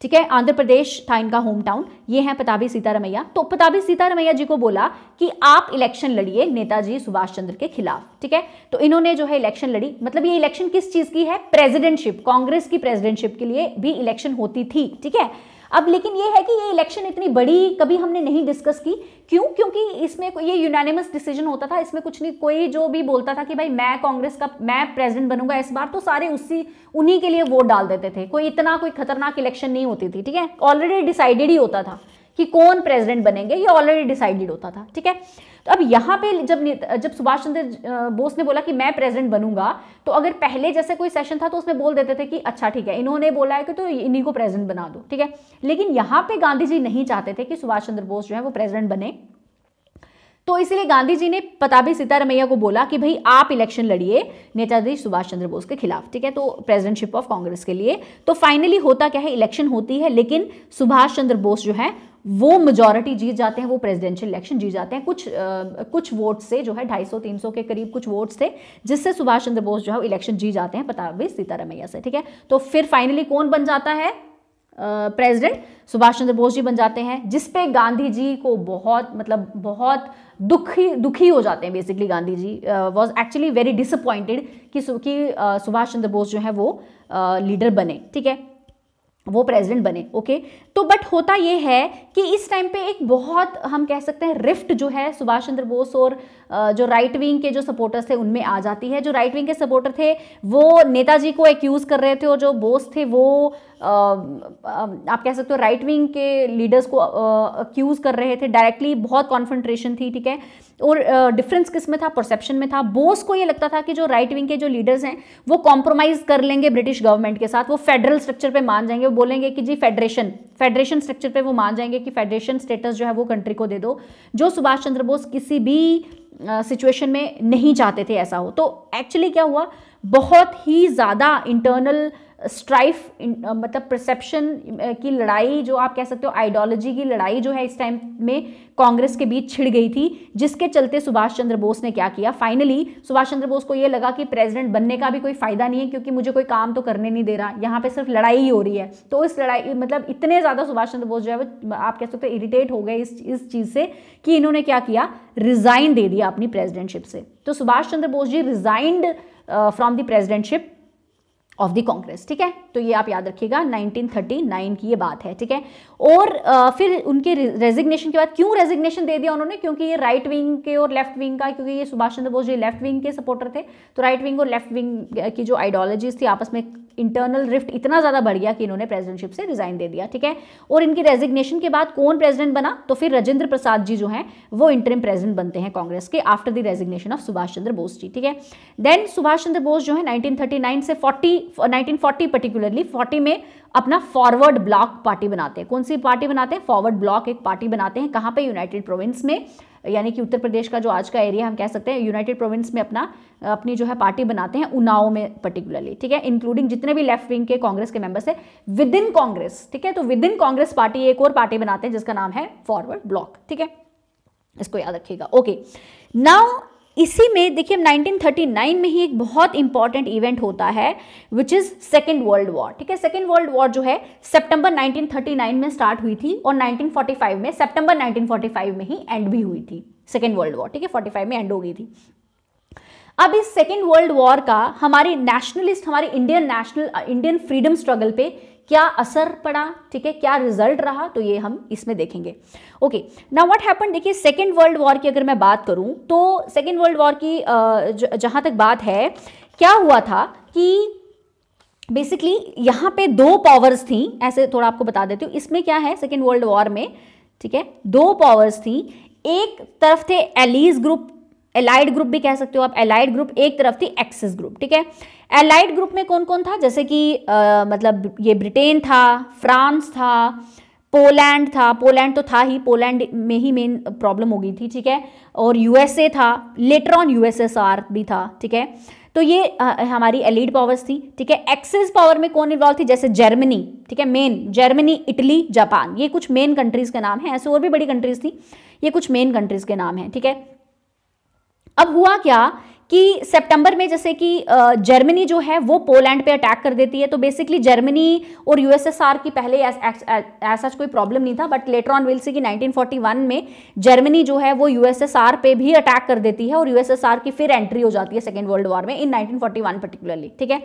ठीक है आंध्र प्रदेश था इनका होम टाउन ये है पतावी सीतारमैया तो पतावी सीतारमैया जी को बोला कि आप इलेक्शन लड़िए नेताजी सुभाष चंद्र के खिलाफ ठीक है तो इन्होंने जो है इलेक्शन लड़ी मतलब ये इलेक्शन किस चीज की है प्रेसिडेंटशिप कांग्रेस की प्रेसिडेंटशिप के लिए भी इलेक्शन होती थी ठीक है अब लेकिन ये है कि ये इलेक्शन इतनी बड़ी कभी हमने नहीं डिस्कस की क्यों क्योंकि इसमें ये यूनानिमस डिसीजन होता था इसमें कुछ नहीं कोई जो भी बोलता था कि भाई मैं कांग्रेस का मैं प्रेसिडेंट बनूंगा इस बार तो सारे उसी उन्हीं के लिए वोट डाल देते थे कोई इतना कोई खतरनाक इलेक्शन नहीं होती थी ठीक है ऑलरेडी डिसाइडेड ही होता था कि कौन प्रेसिडेंट बनेंगे ये ऑलरेडी डिसाइडेड होता था ठीक है तो अब यहाँ पे जब जब सुभाष चंद्र बोस ने बोला कि मैं प्रेसिडेंट बनूंगा तो अगर पहले जैसे कोई सेशन था तो उसमें बोल देते थे कि अच्छा ठीक है इन्होंने बोला है कि तो इन्हीं को प्रेसिडेंट बना दो ठीक है लेकिन यहाँ पे गांधी जी नहीं चाहते थे कि सुभाष चंद्र बोस जो है वो प्रेजिडेंट बने तो इसीलिए गांधी जी ने पताबी सीतारमैया को बोला कि भाई आप इलेक्शन लड़िए नेताजी सुभाष चंद्र बोस के खिलाफ ठीक है तो प्रेसिडेंटशिप ऑफ कांग्रेस के लिए तो फाइनली होता क्या है इलेक्शन होती है लेकिन सुभाष चंद्र बोस जो है वो मेजोरिटी जीत जाते हैं वो प्रेसिडेंशियल इलेक्शन जीत जाते हैं कुछ आ, कुछ वोट से जो है 250 300 के करीब कुछ वोट थे जिससे सुभाष चंद्र बोस जो है इलेक्शन जीत जाते हैं भी सीतारमैया से ठीक है तो फिर फाइनली कौन बन जाता है प्रेसिडेंट सुभाष चंद्र बोस जी बन जाते हैं जिसपे गांधी जी को बहुत मतलब बहुत दुखी दुखी हो जाते हैं basically Gandhi ji was actually very disappointed कि कि सुभाष चंद्र बोस जो है वो लीडर बने ठीक है वो प्रेसिडेंट बने ओके तो बट होता ये है कि इस टाइम पे एक बहुत हम कह सकते हैं रिफ्ट जो है सुभाष चंद्र बोस और जो राइट विंग के जो सपोर्टर्स थे उनमें आ जाती है जो राइट विंग के सपोर्टर थे वो नेताजी को एक्यूज़ कर रहे थे और जो बोस थे वो आप कह सकते हो राइट विंग के लीडर्स को अक्यूज़ कर रहे थे डायरेक्टली बहुत कॉन्फेंट्रेशन थी ठीक है और डिफरेंस किस में था परसेप्शन में था बोस को ये लगता था कि जो राइट विंग के जो लीडर्स हैं वो कॉम्प्रोमाइज़ कर लेंगे ब्रिटिश गवर्नमेंट के साथ वो फेडरल स्ट्रक्चर पे मान जाएंगे वो बोलेंगे कि जी फेडरेशन फेडरेशन स्ट्रक्चर पे वो मान जाएंगे कि फेडरेशन स्टेटस जो है वो कंट्री को दे दो जो सुभाष चंद्र बोस किसी भी सिचुएशन में नहीं चाहते थे ऐसा हो तो एक्चुअली क्या हुआ बहुत ही ज़्यादा इंटरनल uh, स्ट्राइफ मतलब परसेप्शन की लड़ाई जो आप कह सकते हो आइडियोलॉजी की लड़ाई जो है इस टाइम में कांग्रेस के बीच छिड़ गई थी जिसके चलते सुभाष चंद्र बोस ने क्या किया फाइनली सुभाष चंद्र बोस को ये लगा कि प्रेसिडेंट बनने का भी कोई फायदा नहीं है क्योंकि मुझे कोई काम तो करने नहीं दे रहा यहाँ पे सिर्फ लड़ाई ही हो रही है तो इस लड़ाई मतलब इतने ज़्यादा सुभाष चंद्र बोस जो है वो आप कह सकते हो इरिटेट हो गए इस इस चीज़ से कि इन्होंने क्या किया रिज़ाइन दे दिया अपनी प्रेजिडेंटशिप से तो Subhash Chandra Bose ji resigned from the presidentship of the Congress ठीक है तो ये आप याद रखिएगा 1939 की ये बात है ठीक है और आ, फिर उनके रेजिग्नेशन के बाद क्यों रेजिग्नेशन दे दिया उन्होंने क्योंकि ये राइट विंग के और लेफ्ट विंग का क्योंकि ये सुभाष चंद्र बोस जी लेफ्ट विंग के सपोर्टर थे तो राइट विंग और लेफ्ट विंग की जो आइडियोलॉजीज थी आपस में इंटरनल रिफ्ट इतना ज़्यादा बढ़ गया कि इन्होंने प्रेसिडेंटशिप से रिजाइन दे दिया ठीक है और इनकी रेजिग्नेशन के बाद कौन प्रेसिडेंट बना तो फिर राजेंद्र प्रसाद जी जो हैं वो इंटरम प्रेसिडेंट बनते हैं कांग्रेस के after the resignation of Subhash Chandra Bose ji ठीक है देन सुभाष चंद्र बोस जो है नाइनटीन से 40 1940 पर्टिकुलरली फोर्टी में अपना फॉरवर्ड ब्लॉक पार्टी बनाते हैं कौन सी पार्टी बनाते हैं फॉरवर्ड ब्लॉक एक पार्टी बनाते हैं कहाँ पर यूनाइटेड प्रोविंस में यानी कि उत्तर प्रदेश का जो आज का एरिया हम कह सकते हैं यूनाइटेड प्रोविंस में अपना अपनी जो है पार्टी बनाते हैं उनाव में पर्टिकुलरली ठीक है इंक्लूडिंग जितने भी लेफ्ट विंग के कांग्रेस के मेंबर्स है विद इन कांग्रेस ठीक है तो विद इन कांग्रेस पार्टी एक और पार्टी बनाते हैं जिसका नाम है फॉरवर्ड ब्लॉक ठीक है इसको याद रखिएगा ओके नाउ इसी में देखिए 1939 में ही एक बहुत इंपॉर्टेंट इवेंट होता है which is second world war ठीक है सेकेंड वर्ल्ड वॉर जो है सितंबर 1939 में स्टार्ट हुई थी और 1945 में सितंबर 1945 में ही एंड भी हुई थी सेकेंड वर्ल्ड वॉर ठीक है 45 में एंड हो गई थी अब इस सेकेंड वर्ल्ड वॉर का हमारे नेशनलिस्ट हमारे Indian national Indian freedom struggle पे क्या असर पड़ा ठीक है क्या रिजल्ट रहा तो ये हम इसमें देखेंगे ओके ना व्हाट हैपन देखिए सेकेंड वर्ल्ड वॉर की अगर मैं बात करूं तो सेकेंड वर्ल्ड वॉर की जहां तक बात है क्या हुआ था कि बेसिकली यहां पे दो पावर्स थी ऐसे थोड़ा आपको बता देती हूँ इसमें क्या है सेकेंड वर्ल्ड वॉर में ठीक है दो पावर्स थी एक तरफ थे एलीज ग्रुप एलाइड ग्रुप भी कह सकते हो आप एलाइड ग्रुप एक तरफ थी एक्सिस ग्रुप ठीक है एलाइड ग्रुप में कौन कौन था जैसे कि आ, मतलब ये ब्रिटेन था फ्रांस था पोलैंड था पोलैंड तो था ही पोलैंड में ही मेन प्रॉब्लम हो गई थी ठीक है और यूएसए था लेटर ऑन यूएसएसआर भी था ठीक है तो ये आ, हमारी एलिड पावर्स थी ठीक है एक्सिस पावर में कौन इन्वॉल्व थी जैसे जर्मनी ठीक है मेन जर्मनी इटली जापान ये कुछ मेन कंट्रीज़ के नाम हैं ऐसे और भी बड़ी कंट्रीज़ थी ये कुछ मेन कंट्रीज़ के नाम हैं ठीक है अब हुआ क्या कि सितंबर में जैसे कि जर्मनी जो है वो पोलैंड पे अटैक कर देती है तो बेसिकली जर्मनी और यूएसएसआर की पहले ऐसा कोई प्रॉब्लम नहीं था but later on will see कि 1941 में जर्मनी जो है वो यूएसएसआर पे भी अटैक कर देती है और यूएसएसआर की फिर एंट्री हो जाती है सेकेंड वर्ल्ड वॉर में इन 1941 पर्टिकुलरली ठीक है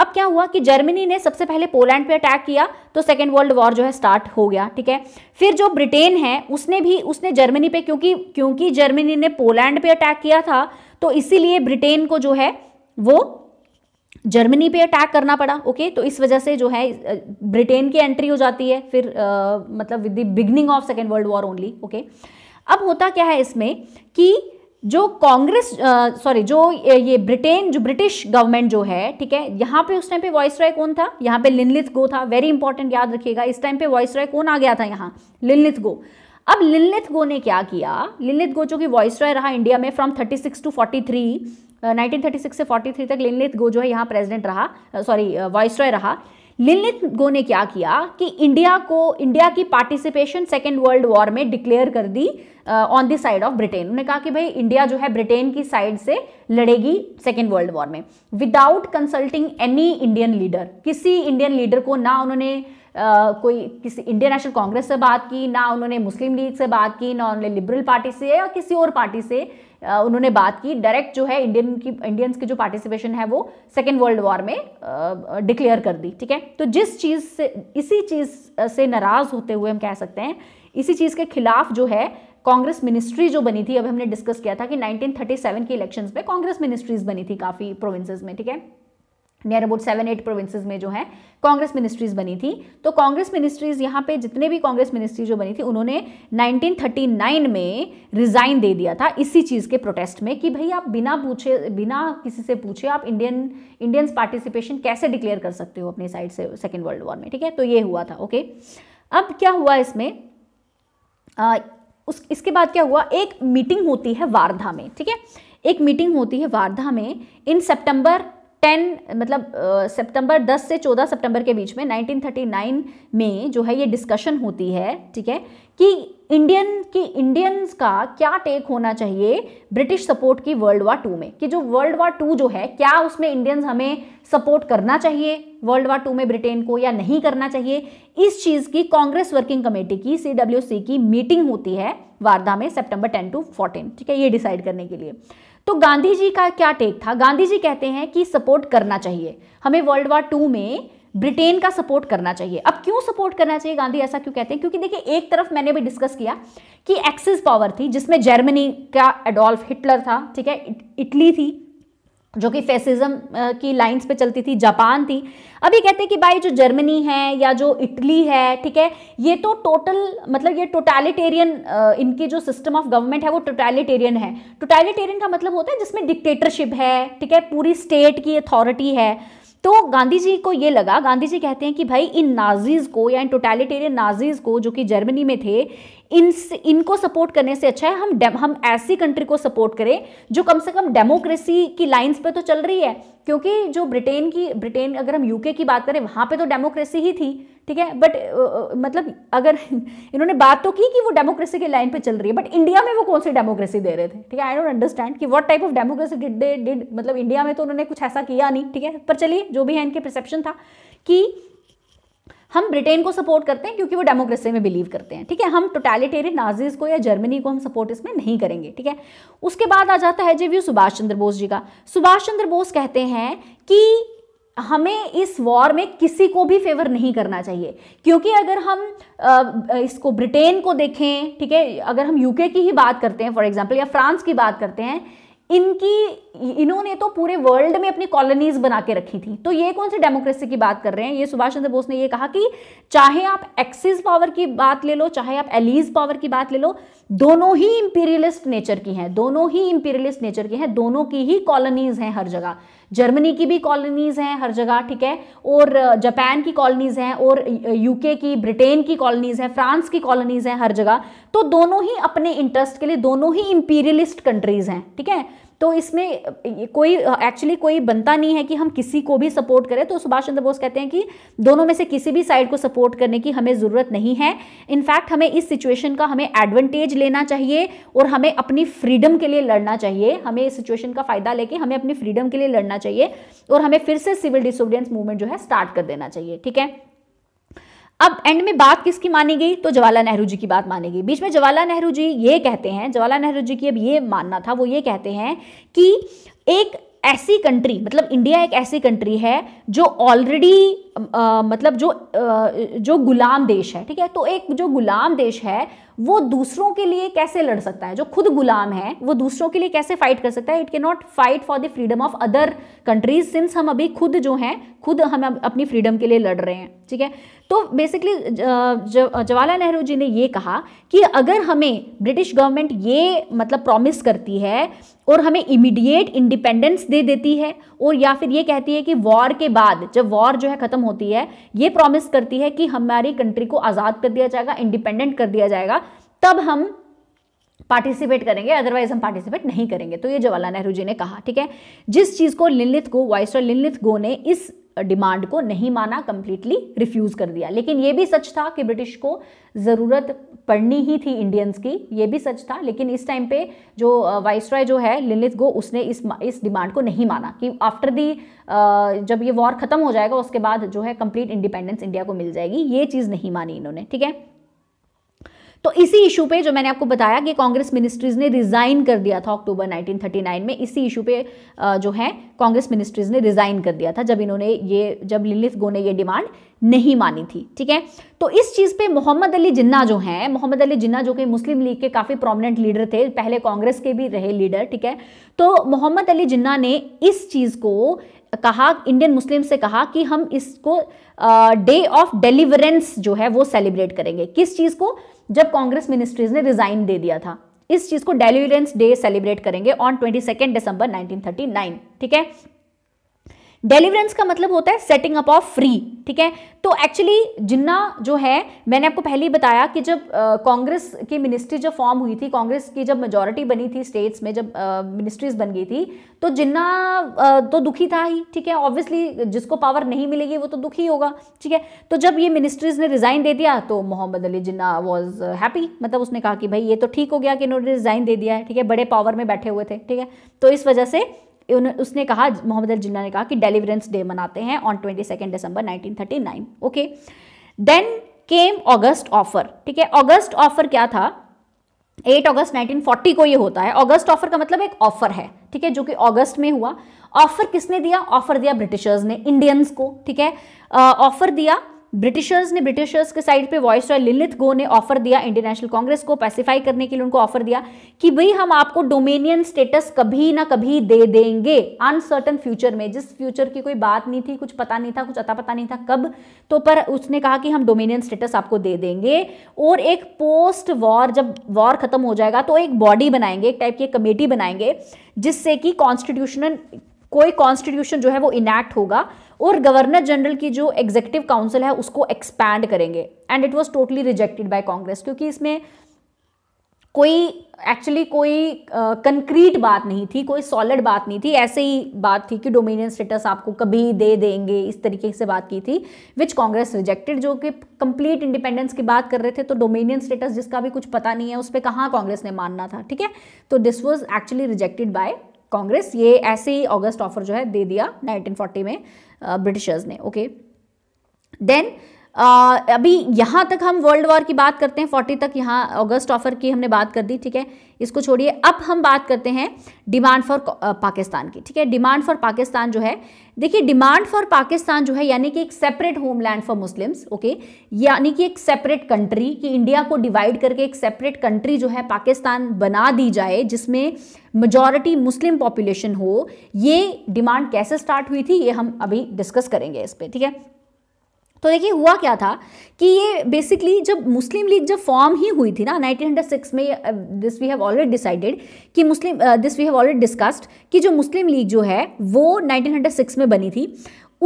अब क्या हुआ कि जर्मनी ने सबसे पहले पोलैंड पे अटैक किया तो सेकेंड वर्ल्ड वॉर जो है स्टार्ट हो गया ठीक है फिर जो ब्रिटेन है उसने भी उसने जर्मनी पे क्योंकि क्योंकि जर्मनी ने पोलैंड पे अटैक किया था तो इसीलिए ब्रिटेन को जो है वो जर्मनी पे अटैक करना पड़ा ओके तो इस वजह से जो है ब्रिटेन की एंट्री हो जाती है फिर आ, मतलब with the beginning of second world war only okay अब होता क्या है इसमें कि जो कांग्रेस सॉरी जो ये ब्रिटेन जो ब्रिटिश गवर्नमेंट जो है ठीक है यहाँ पे उस टाइम पे वॉइस रॉय कौन था यहाँ पे लिनलिथ गो था वेरी इंपॉर्टेंट याद रखिएगा इस टाइम पे वॉइस रॉय कौन आ गया था यहाँ लिनलिथ गो अब लिनलिथ गो ने क्या किया लिनलिथ गो जो कि वॉइस रॉय रहा इंडिया में फ्रॉम सिक्स टू थर्टी 1936 से 43 तक लिनलिथ गो जो है यहाँ प्रेसिडेंट रहा सॉरी वॉइस रॉय रहा लिलिथ गो ने क्या किया कि इंडिया को इंडिया की पार्टिसिपेशन सेकेंड वर्ल्ड वॉर में डिक्लेयर कर दी on the side of Britain उन्होंने कहा कि भाई इंडिया जो है ब्रिटेन की साइड से लड़ेगी सेकेंड वर्ल्ड वॉर में without consulting any Indian leader किसी इंडियन लीडर को ना उन्होंने Uh, कोई किसी इंडियन नेशनल कांग्रेस से बात की ना उन्होंने मुस्लिम लीग से बात की ना उन्होंने लिबरल पार्टी से या किसी और पार्टी से उन्होंने बात की डायरेक्ट जो है इंडियन की इंडियंस की जो पार्टिसिपेशन है वो सेकेंड वर्ल्ड वॉर में डिक्लेयर कर दी ठीक है तो जिस चीज़ से इसी चीज़ से नाराज़ होते हुए हम कह सकते हैं इसी चीज़ के खिलाफ जो है कांग्रेस मिनिस्ट्री जो बनी थी अब हमने डिस्कस किया था कि 1937 के इलेक्शंस में कांग्रेस मिनिस्ट्रीज बनी थी काफ़ी प्रोविंसेस में ठीक है near about seven eight provinces में जो है कांग्रेस मिनिस्ट्रीज बनी थी तो कांग्रेस मिनिस्ट्रीज यहाँ पे जितने भी कांग्रेस मिनिस्ट्री जो बनी थी उन्होंने 1939 में रिजाइन दे दिया था इसी चीज़ के प्रोटेस्ट में कि भाई आप बिना पूछे बिना किसी से पूछे आप इंडियन इंडियंस पार्टिसिपेशन कैसे डिक्लेयर कर सकते हो अपनी साइड से सेकेंड वर्ल्ड वॉर में ठीक है तो ये हुआ था ओके अब क्या हुआ इसमें आ, उस इसके बाद क्या हुआ एक मीटिंग होती है वारधा में ठीक है एक मीटिंग होती है वारधा में इन सितंबर टेन मतलब सितंबर दस से चौदह सितंबर के बीच में 1939 में जो है ये डिस्कशन होती है ठीक है कि इंडियन की इंडियंस का क्या टेक होना चाहिए ब्रिटिश सपोर्ट की वर्ल्ड वार टू में कि जो वर्ल्ड वार टू जो है क्या उसमें इंडियंस हमें सपोर्ट करना चाहिए वर्ल्ड वार टू में ब्रिटेन को या नहीं करना चाहिए इस चीज़ की कांग्रेस वर्किंग कमेटी की सी की मीटिंग होती है वार्धा में सेप्टेम्बर टेन टू फोर्टीन ठीक है ये डिसाइड करने के लिए तो गांधी जी का क्या टेक था गांधी जी कहते हैं कि सपोर्ट करना चाहिए हमें वर्ल्ड वार टू में ब्रिटेन का सपोर्ट करना चाहिए अब क्यों सपोर्ट करना चाहिए गांधी ऐसा क्यों कहते हैं क्योंकि देखिए एक तरफ मैंने भी डिस्कस किया कि एक्सिस पावर थी जिसमें जर्मनी का एडोल्फ हिटलर था ठीक है इटली थी जो कि फेसिज्म की लाइंस पे चलती थी जापान थी अब ये कहते हैं कि भाई जो जर्मनी है या जो इटली है ठीक है ये तो टोटल मतलब ये टोटालिटेरियन इनकी जो सिस्टम ऑफ गवर्नमेंट है वो टोटालिटेरियन है टोटालिटेरियन का मतलब होता है जिसमें डिक्टेटरशिप है ठीक है पूरी स्टेट की अथॉरिटी है तो गांधी जी को ये लगा गांधी जी कहते हैं कि भाई इन नाजीज़ को या इन टोटालिटेरियन नाजीज़ को जो कि जर्मनी में थे इन इनको सपोर्ट करने से अच्छा है हम हम ऐसी कंट्री को सपोर्ट करें जो कम से कम डेमोक्रेसी की लाइंस पे तो चल रही है क्योंकि जो ब्रिटेन की ब्रिटेन अगर हम यूके की बात करें वहाँ पे तो डेमोक्रेसी ही थी ठीक है बट मतलब अगर इन्होंने बात तो की कि वो डेमोक्रेसी की लाइन पे चल रही है बट इंडिया में वो कौन सी डेमोक्रेसी दे रहे थे ठीक है आई डोंट अंडरस्टैंड कि what type of democracy did did मतलब इंडिया में तो उन्होंने कुछ ऐसा किया नहीं ठीक है पर चलिए जो भी है इनके परसेप्शन था कि हम ब्रिटेन को सपोर्ट करते हैं क्योंकि वो डेमोक्रेसी में बिलीव करते हैं ठीक है हम टोटालिटेरियन नाजीज को या जर्मनी को हम सपोर्ट इसमें नहीं करेंगे ठीक है उसके बाद आ जाता है जे सुभाष चंद्र बोस जी का सुभाष चंद्र बोस कहते हैं कि हमें इस वॉर में किसी को भी फेवर नहीं करना चाहिए क्योंकि अगर हम इसको ब्रिटेन को देखें ठीक है अगर हम यूके की ही बात करते हैं फॉर एग्जाम्पल या फ्रांस की बात करते हैं इनकी इन्होंने तो पूरे वर्ल्ड में अपनी कॉलोनीज बना के रखी थी तो ये कौन सी डेमोक्रेसी की बात कर रहे हैं ये सुभाष चंद्र बोस ने ये कहा कि चाहे आप एक्सिस पावर की बात ले लो चाहे आप एलिज पावर की बात ले लो दोनों ही इंपीरियलिस्ट नेचर की हैं दोनों ही इंपीरियलिस्ट नेचर की हैं दोनों की ही कॉलोनीज हैं हर जगह जर्मनी की भी कॉलोनीज़ हैं हर जगह ठीक है और जापान की कॉलोनीज़ हैं और यूके की ब्रिटेन की कॉलोनीज़ हैं फ्रांस की कॉलोनीज़ हैं हर जगह तो दोनों ही अपने इंटरेस्ट के लिए दोनों ही इंपीरियलिस्ट कंट्रीज़ हैं ठीक है तो इसमें कोई एक्चुअली कोई बनता नहीं है कि हम किसी को भी सपोर्ट करें तो सुभाष चंद्र बोस कहते हैं कि दोनों में से किसी भी साइड को सपोर्ट करने की हमें ज़रूरत नहीं है इनफैक्ट हमें इस सिचुएशन का हमें एडवांटेज लेना चाहिए और हमें अपनी फ्रीडम के लिए लड़ना चाहिए हमें इस सिचुएशन का फ़ायदा लेके हमें अपनी फ्रीडम के लिए लड़ना चाहिए और हमें फिर से सिविल डिसोबीडियंस मूवमेंट जो है स्टार्ट कर देना चाहिए ठीक है अब एंड में बात किसकी मानी गई तो जवाहरलाल नेहरू जी की बात मानी गई बीच में जवाहरलाल नेहरू जी ये कहते हैं जवाहरलाल नेहरू जी की अब ये मानना था वो ये कहते हैं कि एक ऐसी कंट्री मतलब इंडिया एक ऐसी कंट्री है जो ऑलरेडी मतलब जो आ, जो गुलाम देश है ठीक है तो एक जो गुलाम देश है वो दूसरों के लिए कैसे लड़ सकता है जो खुद गुलाम है वो दूसरों के लिए कैसे फाइट कर सकता है it can not fight for the freedom of other countries since हम अभी खुद जो हैं खुद हम अपनी फ्रीडम के लिए लड़ रहे हैं ठीक है तो बेसिकली जवाहरलाल नेहरू जी ने ये कहा कि अगर हमें ब्रिटिश गवर्नमेंट ये मतलब प्रॉमिस करती है और हमें इमीडिएट इंडिपेंडेंस दे देती है और या फिर ये कहती है कि वॉर के बाद जब वॉर जो है ख़त्म होती है ये प्रॉमिस करती है कि हमारी कंट्री को आज़ाद कर दिया जाएगा इंडिपेंडेंट कर दिया जाएगा तब हम पार्टिसिपेट करेंगे अदरवाइज हम पार्टिसिपेट नहीं करेंगे तो ये जवाहरलाल नेहरू जी ने कहा ठीक है जिस चीज़ को लिलित गो वाइस लिलित गो ने इस डिमांड को नहीं माना कंप्लीटली रिफ्यूज़ कर दिया लेकिन ये भी सच था कि ब्रिटिश को ज़रूरत पड़नी ही थी इंडियंस की ये भी सच था लेकिन इस टाइम पे जो वाइसराय जो है लिलित गो उसने इस इस डिमांड को नहीं माना कि आफ्टर दी जब ये वॉर ख़त्म हो जाएगा उसके बाद जो है कंप्लीट इंडिपेंडेंस इंडिया को मिल जाएगी ये चीज़ नहीं मानी इन्होंने ठीक है तो इसी इशू पे जो मैंने आपको बताया कि कांग्रेस मिनिस्ट्रीज ने रिजाइन कर दिया था अक्टूबर 1939 में इसी इशू पे जो है कांग्रेस मिनिस्ट्रीज ने रिजाइन कर दिया था जब इन्होंने ये जब लिलिथ गो ने ये डिमांड नहीं मानी थी ठीक है तो इस चीज़ पे मोहम्मद अली जिन्ना जो हैं मोहम्मद अली जिन्ना जो कि मुस्लिम लीग के काफ़ी प्रोमिनेंट लीडर थे पहले कांग्रेस के भी रहे लीडर ठीक है तो मोहम्मद अली जिन्ना ने इस चीज़ को कहा इंडियन मुस्लिम से कहा कि हम इसको डे ऑफ डिलीवरेंस जो है वो सेलिब्रेट करेंगे किस चीज़ को जब कांग्रेस मिनिस्ट्रीज ने रिजाइन दे दिया था इस चीज़ को डेलिवेंस डे सेलिब्रेट करेंगे on twenty second December nineteen thirty nine ठीक है डेलीवरेंस का मतलब होता है सेटिंग अप ऑफ फ्री ठीक है तो एक्चुअली जिन्ना जो है मैंने आपको पहले ही बताया कि जब कांग्रेस की मिनिस्ट्री जब फॉर्म हुई थी कांग्रेस की जब मेजोरिटी बनी थी स्टेट्स में जब मिनिस्ट्रीज बन गई थी तो जिन्ना तो दुखी था ही ठीक है ऑब्वियसली जिसको पावर नहीं मिलेगी वो तो दुखी होगा ठीक है तो जब ये मिनिस्ट्रीज ने रिज़ाइन दे दिया तो मोहम्मद अली जिन्ना वॉज हैप्पी मतलब उसने कहा कि भाई ये तो ठीक हो गया कि इन्होंने रिज़ाइन दे दिया है ठीक है बड़े पावर में बैठे हुए थे ठीक है तो इस वजह से उसने कहा मोहम्मद अल जिन्ना ने कहा कि डेलीवरेंस डे मनाते हैं on twenty second December nineteen thirty nine okay then came August offer ठीक है ऑगस्ट ऑफर क्या था 8 अगस्त 1940 को ये होता है अगस्त ऑफर का मतलब एक ऑफर है ठीक है जो कि अगस्त में हुआ ऑफर किसने दिया ऑफर दिया ब्रिटिशर्स ने इंडियंस को ठीक है ऑफर दिया ब्रिटिशर्स ने ब्रिटिशर्स के साइड पे वॉइस रॉय लिलिथ गो ने ऑफर दिया इंडियन नेशनल कांग्रेस को पैसिफाई करने के लिए उनको ऑफर दिया कि भाई हम आपको डोमेनियन स्टेटस कभी ना कभी दे देंगे अनसर्टन फ्यूचर में जिस फ्यूचर की कोई बात नहीं थी कुछ पता नहीं था कुछ अता पता नहीं था कब तो पर उसने कहा कि हम डोमेनियन स्टेटस आपको दे देंगे और एक पोस्ट वॉर जब वॉर खत्म हो जाएगा तो एक बॉडी बनाएंगे एक टाइप की कमेटी बनाएंगे जिससे कि कॉन्स्टिट्यूशनल कोई कॉन्स्टिट्यूशन जो है वो इनैक्ट होगा और गवर्नर जनरल की जो एग्जीक्यूटिव काउंसिल है उसको एक्सपैंड करेंगे and it was totally rejected by Congress क्योंकि इसमें कोई एक्चुअली कोई कंक्रीट uh, बात नहीं थी कोई सॉलिड बात नहीं थी ऐसे ही बात थी कि डोमिनियन स्टेटस आपको कभी दे देंगे इस तरीके से बात की थी विच कांग्रेस रिजेक्टेड जो कि कंप्लीट इंडिपेंडेंस की बात कर रहे थे तो डोमिनियन स्टेटस जिसका भी कुछ पता नहीं है उस पर कहाँ कांग्रेस ने मानना था ठीक है तो this was actually rejected by Congress ये ऐसे ही अगस्त ऑफर जो है दे दिया 1940 में ब्रिटिशर्स ने ओके देन आ, अभी यहाँ तक हम वर्ल्ड वॉर की बात करते हैं फोर्टी तक यहाँ अगस्त ऑफर की हमने बात कर दी ठीक है इसको छोड़िए अब हम बात करते हैं डिमांड फॉर पाकिस्तान की ठीक है डिमांड फॉर पाकिस्तान जो है देखिए डिमांड फॉर पाकिस्तान जो है यानी कि एक separate homeland for Muslims okay यानी कि एक सेपरेट कंट्री कि इंडिया को डिवाइड करके एक सेपरेट कंट्री जो है पाकिस्तान बना दी जाए जिसमें मजॉरिटी मुस्लिम पॉपुलेशन हो ये डिमांड कैसे स्टार्ट हुई थी ये हम अभी डिस्कस करेंगे इस पर ठीक है तो देखिए हुआ क्या था कि ये बेसिकली जब मुस्लिम लीग जब फॉर्म ही हुई थी ना 1906 में this we have already decided कि Muslim this we have already discussed कि जो मुस्लिम लीग जो है वो 1906 में बनी थी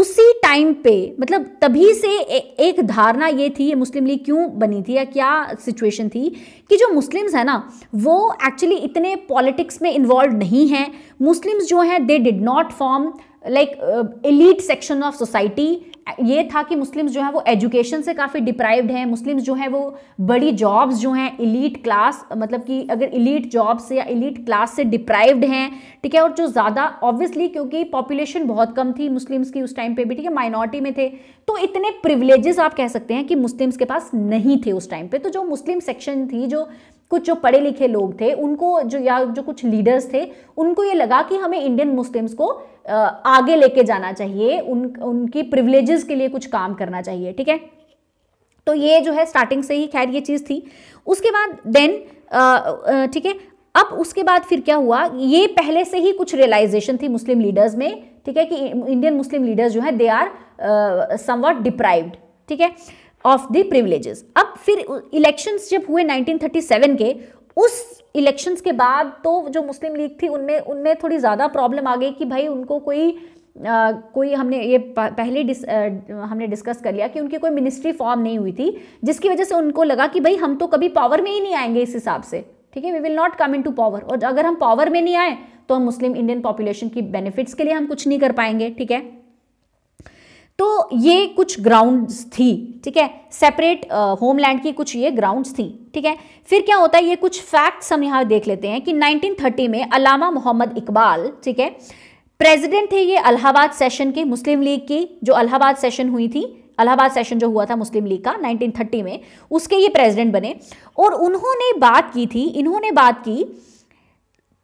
उसी टाइम पे मतलब तभी से ए, एक धारणा ये थी ये मुस्लिम लीग क्यों बनी थी या क्या सिचुएशन थी कि जो मुस्लिम्स हैं ना वो एक्चुअली इतने पॉलिटिक्स में इन्वॉल्व नहीं हैं मुस्लिम्स जो हैं they did not form like elite section of society ये था कि मुस्लिम्स जो है वो एजुकेशन से काफ़ी डिप्राइव्ड हैं मुस्लिम्स जो है वो बड़ी जॉब्स जो हैं इलीट क्लास मतलब कि अगर इलीट जॉब से या इलीट क्लास से डिप्राइव्ड हैं ठीक है और जो ज़्यादा ऑब्वियसली क्योंकि पॉपुलेशन बहुत कम थी मुस्लिम्स की उस टाइम पे भी ठीक है माइनॉरिटी में थे तो इतने प्रिवलेजेस आप कह सकते हैं कि मुस्लिम्स के पास नहीं थे उस टाइम पर तो जो मुस्लिम सेक्शन थी जो कुछ जो पढ़े लिखे लोग थे उनको जो या जो कुछ लीडर्स थे उनको ये लगा कि हमें इंडियन मुस्लिम्स को आगे लेके जाना चाहिए उन उनकी प्रिविलेजेस के लिए कुछ काम करना चाहिए ठीक है तो ये जो है स्टार्टिंग से ही खैर ये चीज़ थी उसके बाद देन ठीक है अब उसके बाद फिर क्या हुआ ये पहले से ही कुछ रियलाइजेशन थी मुस्लिम लीडर्स में ठीक है कि इंडियन मुस्लिम लीडर्स जो है दे आर समवट डिप्राइव्ड ठीक है ऑफ द प्रिविलेजेस अब फिर इलेक्शंस जब हुए 1937 के उस इलेक्शंस के बाद तो जो मुस्लिम लीग थी उनमें उनमें थोड़ी ज़्यादा प्रॉब्लम आ गई कि भाई उनको कोई आ, कोई हमने ये पहले डिस आ, हमने डिस्कस कर लिया कि उनकी कोई मिनिस्ट्री फॉर्म नहीं हुई थी जिसकी वजह से उनको लगा कि भाई हम तो कभी पावर में ही नहीं आएंगे इस हिसाब से ठीक है we will not come in to power और अगर हम पावर में नहीं आए तो हम मुस्लिम इंडियन पॉपुलेशन की बेनिफिट्स के लिए हम कुछ नहीं कर पाएंगे ठीक है तो ये कुछ ग्राउंड्स थी ठीक है सेपरेट होमलैंड uh, की कुछ ये ग्राउंड्स थी ठीक है फिर क्या होता है ये कुछ फैक्ट्स हम यहाँ देख लेते हैं कि 1930 में अलामा मोहम्मद इकबाल ठीक है प्रेसिडेंट थे ये अलाहाबाद सेशन के मुस्लिम लीग की जो अलाहाबाद सेशन हुई थी अलाहाबाद सेशन जो हुआ था मुस्लिम लीग का 1930 में उसके ये प्रेसिडेंट बने और उन्होंने बात की थी इन्होंने बात की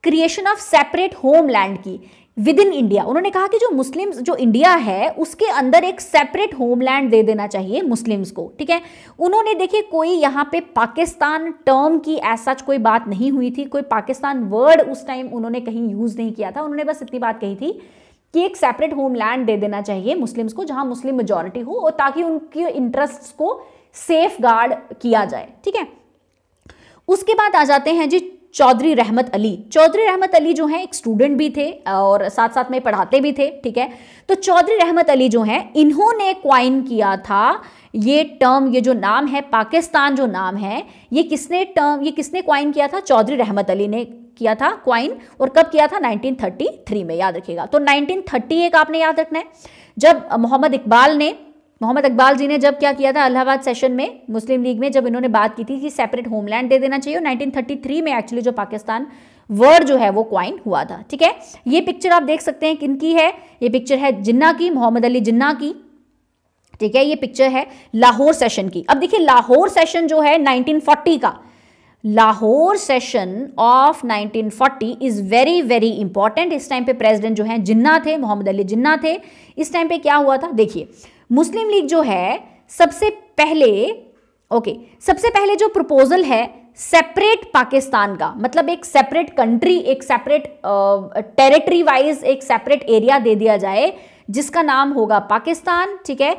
क्रिएशन ऑफ सेपरेट होमलैंड की विद इन इंडिया उन्होंने कहा कि जो मुस्लिम जो इंडिया है उसके अंदर एक सेपरेट होमलैंड दे देना चाहिए मुस्लिम्स को ठीक है उन्होंने देखिए कोई यहाँ पे पाकिस्तान टर्म की ऐसा कोई बात नहीं हुई थी कोई पाकिस्तान वर्ड उस टाइम उन्होंने कहीं यूज़ नहीं किया था उन्होंने बस इतनी बात कही थी कि एक सेपरेट होमलैंड दे देना चाहिए मुस्लिम्स को जहाँ मुस्लिम मेजोरिटी हो और ताकि उनकी इंटरेस्ट को सेफ गार्ड किया जाए ठीक है उसके बाद आ जाते हैं जी चौधरी रहमत अली चौधरी रहमत अली जो हैं एक स्टूडेंट भी थे और साथ साथ में पढ़ाते भी थे ठीक है तो चौधरी रहमत अली जो हैं इन्होंने क्वाइन किया था ये टर्म ये जो नाम है पाकिस्तान जो नाम है ये किसने टर्म ये किसने क्वाइन किया था चौधरी रहमत अली ने किया था क्वाइन और कब किया था 1933 में याद रखिएगा तो 1930 एक आपने याद रखना है जब मोहम्मद इकबाल ने मोहम्मद अकबाल जी ने जब क्या किया था अलाहाबाद सेशन में मुस्लिम लीग में जब इन्होंने बात की थी कि सेपरेट होमलैंड दे देना चाहिए और 1933 में एक्चुअली जो पाकिस्तान वर्ड जो है वो क्वाइन हुआ था ठीक है ये पिक्चर आप देख सकते हैं किन की है ये पिक्चर है जिन्ना की मोहम्मद अली जिन्ना की ठीक है ये पिक्चर है लाहौर सेशन की अब देखिए लाहौर सेशन जो है नाइनटीन का Lahore session of 1940 is very very important इस टाइम पे प्रेसिडेंट जो है जिन्ना थे मोहम्मद अली जिन्ना थे इस टाइम पे क्या हुआ था देखिए मुस्लिम लीग जो है सबसे पहले ओके सबसे पहले जो प्रपोजल है सेपरेट पाकिस्तान का मतलब एक सेपरेट कंट्री एक सेपरेट टेरिटरी वाइज एक सेपरेट एरिया दे दिया जाए जिसका नाम होगा पाकिस्तान ठीक है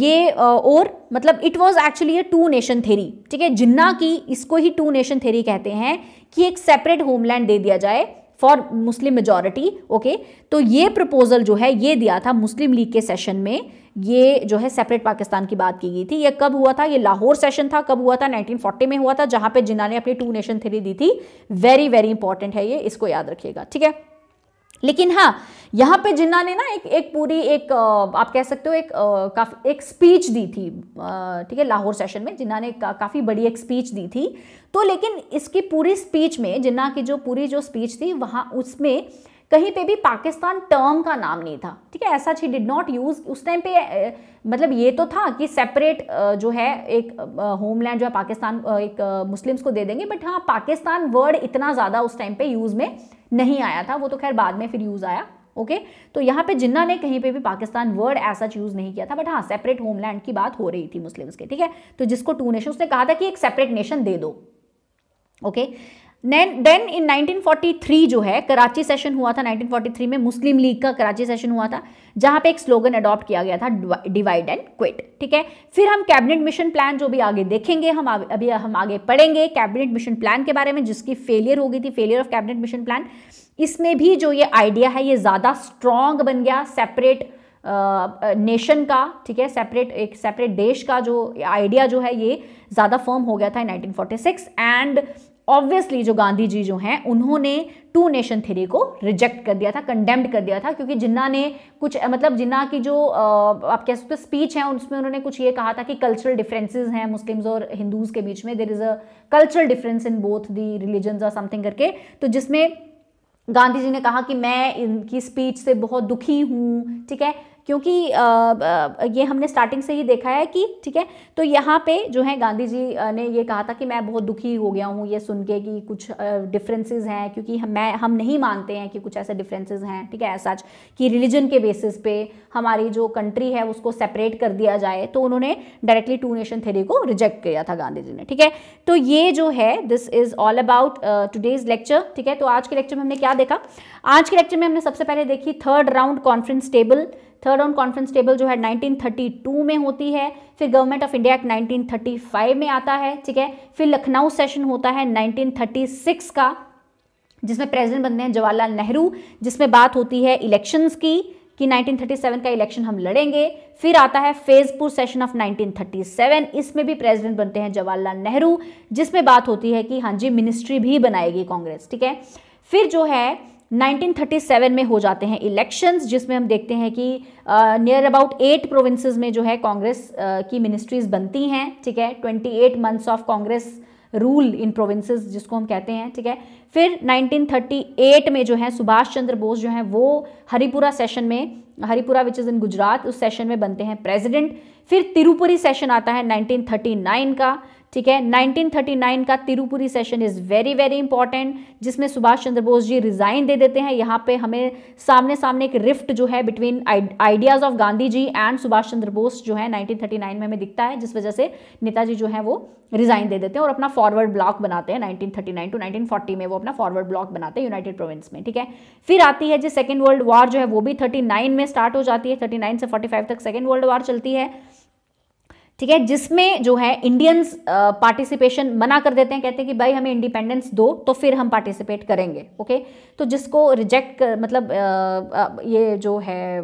ये और मतलब इट वाज एक्चुअली ये टू नेशन थेरी ठीक है जिन्ना की इसको ही टू नेशन थेरी कहते हैं कि एक सेपरेट होमलैंड दे दिया जाए फॉर मुस्लिम मेजोरिटी ओके तो ये प्रपोजल जो है ये दिया था मुस्लिम लीग के सेशन में ये जो है सेपरेट पाकिस्तान की बात की गई थी ये कब हुआ था ये लाहौर सेशन था कब हुआ था 1940 में हुआ था जहां पे जिन्ना ने अपनी टू नेशन थ्री दी थी वेरी वेरी इंपॉर्टेंट है ये इसको याद रखिएगा ठीक है लेकिन हाँ यहाँ पे जिन्ना ने ना एक एक पूरी एक आप कह सकते हो एक काफ़ी एक स्पीच दी थी ठीक है लाहौर सेशन में जिन्ना ने का, काफ़ी बड़ी एक स्पीच दी थी तो लेकिन इसकी पूरी स्पीच में जिन्ना की जो पूरी जो स्पीच थी वहाँ उसमें कहीं पे भी पाकिस्तान टर्म का नाम नहीं था ठीक है ऐसा ही डिड नॉट यूज उस टाइम पे मतलब ये तो था कि सेपरेट जो है एक होमलैंड जो है पाकिस्तान एक मुस्लिम्स को दे देंगे बट हाँ पाकिस्तान वर्ड इतना ज़्यादा उस टाइम पे यूज़ में नहीं आया था वो तो खैर बाद में फिर यूज़ आया ओके तो यहाँ पे जिन्ना ने कहीं पे भी पाकिस्तान वर्ड ऐसा यूज़ नहीं किया था बट हाँ सेपरेट होमलैंड की बात हो रही थी मुस्लिम्स के ठीक है तो जिसको टू नेशन उसने कहा था कि एक सेपरेट नेशन दे दो ओके okay? देन इन 1943 जो है कराची सेशन हुआ था 1943 में मुस्लिम लीग का कराची सेशन हुआ था जहां पे एक स्लोगन अडॉप्ट किया गया था डिवाइड एंड क्विट ठीक है फिर हम कैबिनेट मिशन प्लान जो भी आगे देखेंगे हम अभी हम आगे पढ़ेंगे कैबिनेट मिशन प्लान के बारे में जिसकी फेलियर हो गई थी failure of cabinet mission plan इसमें भी जो ये आइडिया है ये ज़्यादा स्ट्रांग बन गया सेपरेट नेशन का ठीक है सेपरेट एक सेपरेट देश का जो आइडिया जो है ये ज़्यादा फर्म हो गया था 1946 एंड ऑब्वियसली जो गांधी जी जो हैं उन्होंने टू नेशन थ्योरी को रिजेक्ट कर दिया था कंडेम्ड कर दिया था क्योंकि जिन्ना ने कुछ मतलब जिन्ना की जो आप कह सकते हो स्पीच है उसमें उन्होंने कुछ ये कहा था कि कल्चरल डिफरेंसेस हैं मुस्लिम्स और हिंदूज के बीच में there is a cultural difference in both the religion और समथिंग करके तो जिसमें गांधी जी ने कहा कि मैं इनकी स्पीच से बहुत दुखी हूँ ठीक है क्योंकि ये हमने स्टार्टिंग से ही देखा है कि ठीक है तो यहाँ पे जो है गांधी जी ने ये कहा था कि मैं बहुत दुखी हो गया हूँ ये सुन के कि कुछ डिफरेंसेस हैं क्योंकि हम मैं हम नहीं मानते हैं कि कुछ ऐसे डिफरेंसेस हैं ठीक है ऐसा कि रिलीजन के बेसिस पे हमारी जो कंट्री है उसको सेपरेट कर दिया जाए तो उन्होंने डायरेक्टली टू नेशन थेरी को रिजेक्ट किया था गांधी जी ने ठीक है तो ये जो है this is all about today's lecture ठीक है तो आज के लेक्चर में हमने क्या देखा आज के लेक्चर में हमने सबसे पहले देखी third round conference table third round conference table जो है 1932 में होती है फिर गवर्नमेंट ऑफ इंडिया एक्ट 1935 में आता है ठीक है फिर लखनऊ सेशन होता है 1936 का जिसमें प्रेसिडेंट बनते हैं जवाहरलाल नेहरू जिसमें बात होती है इलेक्शंस की कि 1937 का इलेक्शन हम लड़ेंगे फिर आता है फेजपुर सेशन ऑफ 1937 इसमें भी प्रेसिडेंट बनते हैं जवाहरलाल नेहरू जिसमें बात होती है कि हाँ जी मिनिस्ट्री भी बनाएगी कांग्रेस ठीक है फिर जो है 1937 में हो जाते हैं इलेक्शंस जिसमें हम देखते हैं कि नियर अबाउट एट प्रोविंसेस में जो है कांग्रेस uh, की मिनिस्ट्रीज बनती हैं ठीक है 28 months of Congress rule in provinces जिसको हम कहते हैं ठीक है फिर 1938 में जो है सुभाष चंद्र बोस जो है वो हरिपुरा सेशन में Haripura which is in Gujarat उस सेशन में बनते हैं प्रेजिडेंट फिर तिरुपुरी सेशन आता है नाइनटीन का ठीक है 1939 का Tripuri session is very very important जिसमें सुभाष चंद्र बोस जी रिज़ाइन दे देते हैं यहाँ पे हमें सामने सामने एक रिफ्ट जो है between ideas of Gandhi ji and Subhash Chandra Bose जो है 1939 में हमें दिखता है जिस वजह से नेताजी जो है वो रिज़ाइन दे देते हैं और अपना फॉरवर्ड ब्लॉक बनाते हैं नाइनटीन टू नाइनटीन में वो अपना फॉरवर्ड ब्लॉक बनाते हैं यूनाइटेड प्रोविंस में ठीक है फिर आती है जी सेकेंड वर्ल्ड वॉर जो है वो भी थर्टी में स्टार्ट हो जाती है थर्टी से फोर्टी तक सेकेंड वर्ल्ड वॉर चलती है ठीक है जिसमें जो है इंडियंस पार्टिसिपेशन मना कर देते हैं कहते हैं कि भाई हमें इंडिपेंडेंस दो तो फिर हम पार्टिसिपेट करेंगे ओके तो जिसको रिजेक्ट कर मतलब आ, ये जो है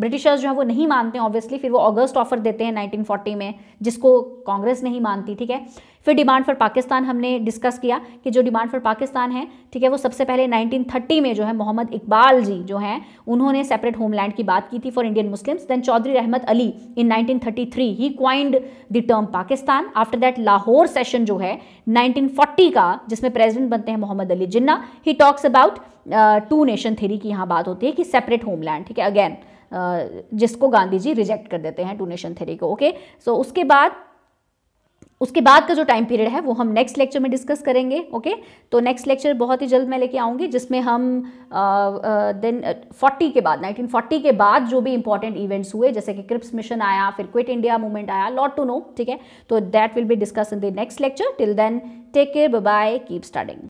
ब्रिटिशर्स जो है वो नहीं मानते ऑब्वियसली फिर वो अगस्त ऑफर देते हैं 1940 में जिसको कांग्रेस नहीं मानती ठीक है फिर डिमांड फॉर पाकिस्तान हमने डिस्कस किया कि जो डिमांड फॉर पाकिस्तान है ठीक है वो सबसे पहले 1930 में जो है मोहम्मद इकबाल जी जो हैं उन्होंने सेपरेट होमलैंड की बात की थी for Indian Muslims then Chaudhry Rahmat Ali in 1933 he coined the term Pakistan after that Lahore session जो है नाइनटीन का जिसमें प्रेजिडेंट बनते हैं Mohammad Ali Jinnah he talks about two nation theory की यहाँ बात होती है कि सेपरेट होमलैंड ठीक है अगेन uh, जिसको गांधी जी रिजेक्ट कर देते हैं टू नेशन थेरी को ओके okay? सो so, उसके बाद उसके बाद का जो टाइम पीरियड है वो हम नेक्स्ट लेक्चर में डिस्कस करेंगे ओके तो नेक्स्ट लेक्चर बहुत ही जल्द मैं लेके आऊँगी जिसमें हम then uh, forty uh, uh, के बाद नाइनटीन फोर्टी के बाद जो भी इंपॉर्टेंट इवेंट्स हुए जैसे कि क्रिप्स मिशन आया फिर क्विट इंडिया मूवमेंट आया लॉट टू नो ठीक है तो that will be discuss in the next lecture till then take care bye keep starting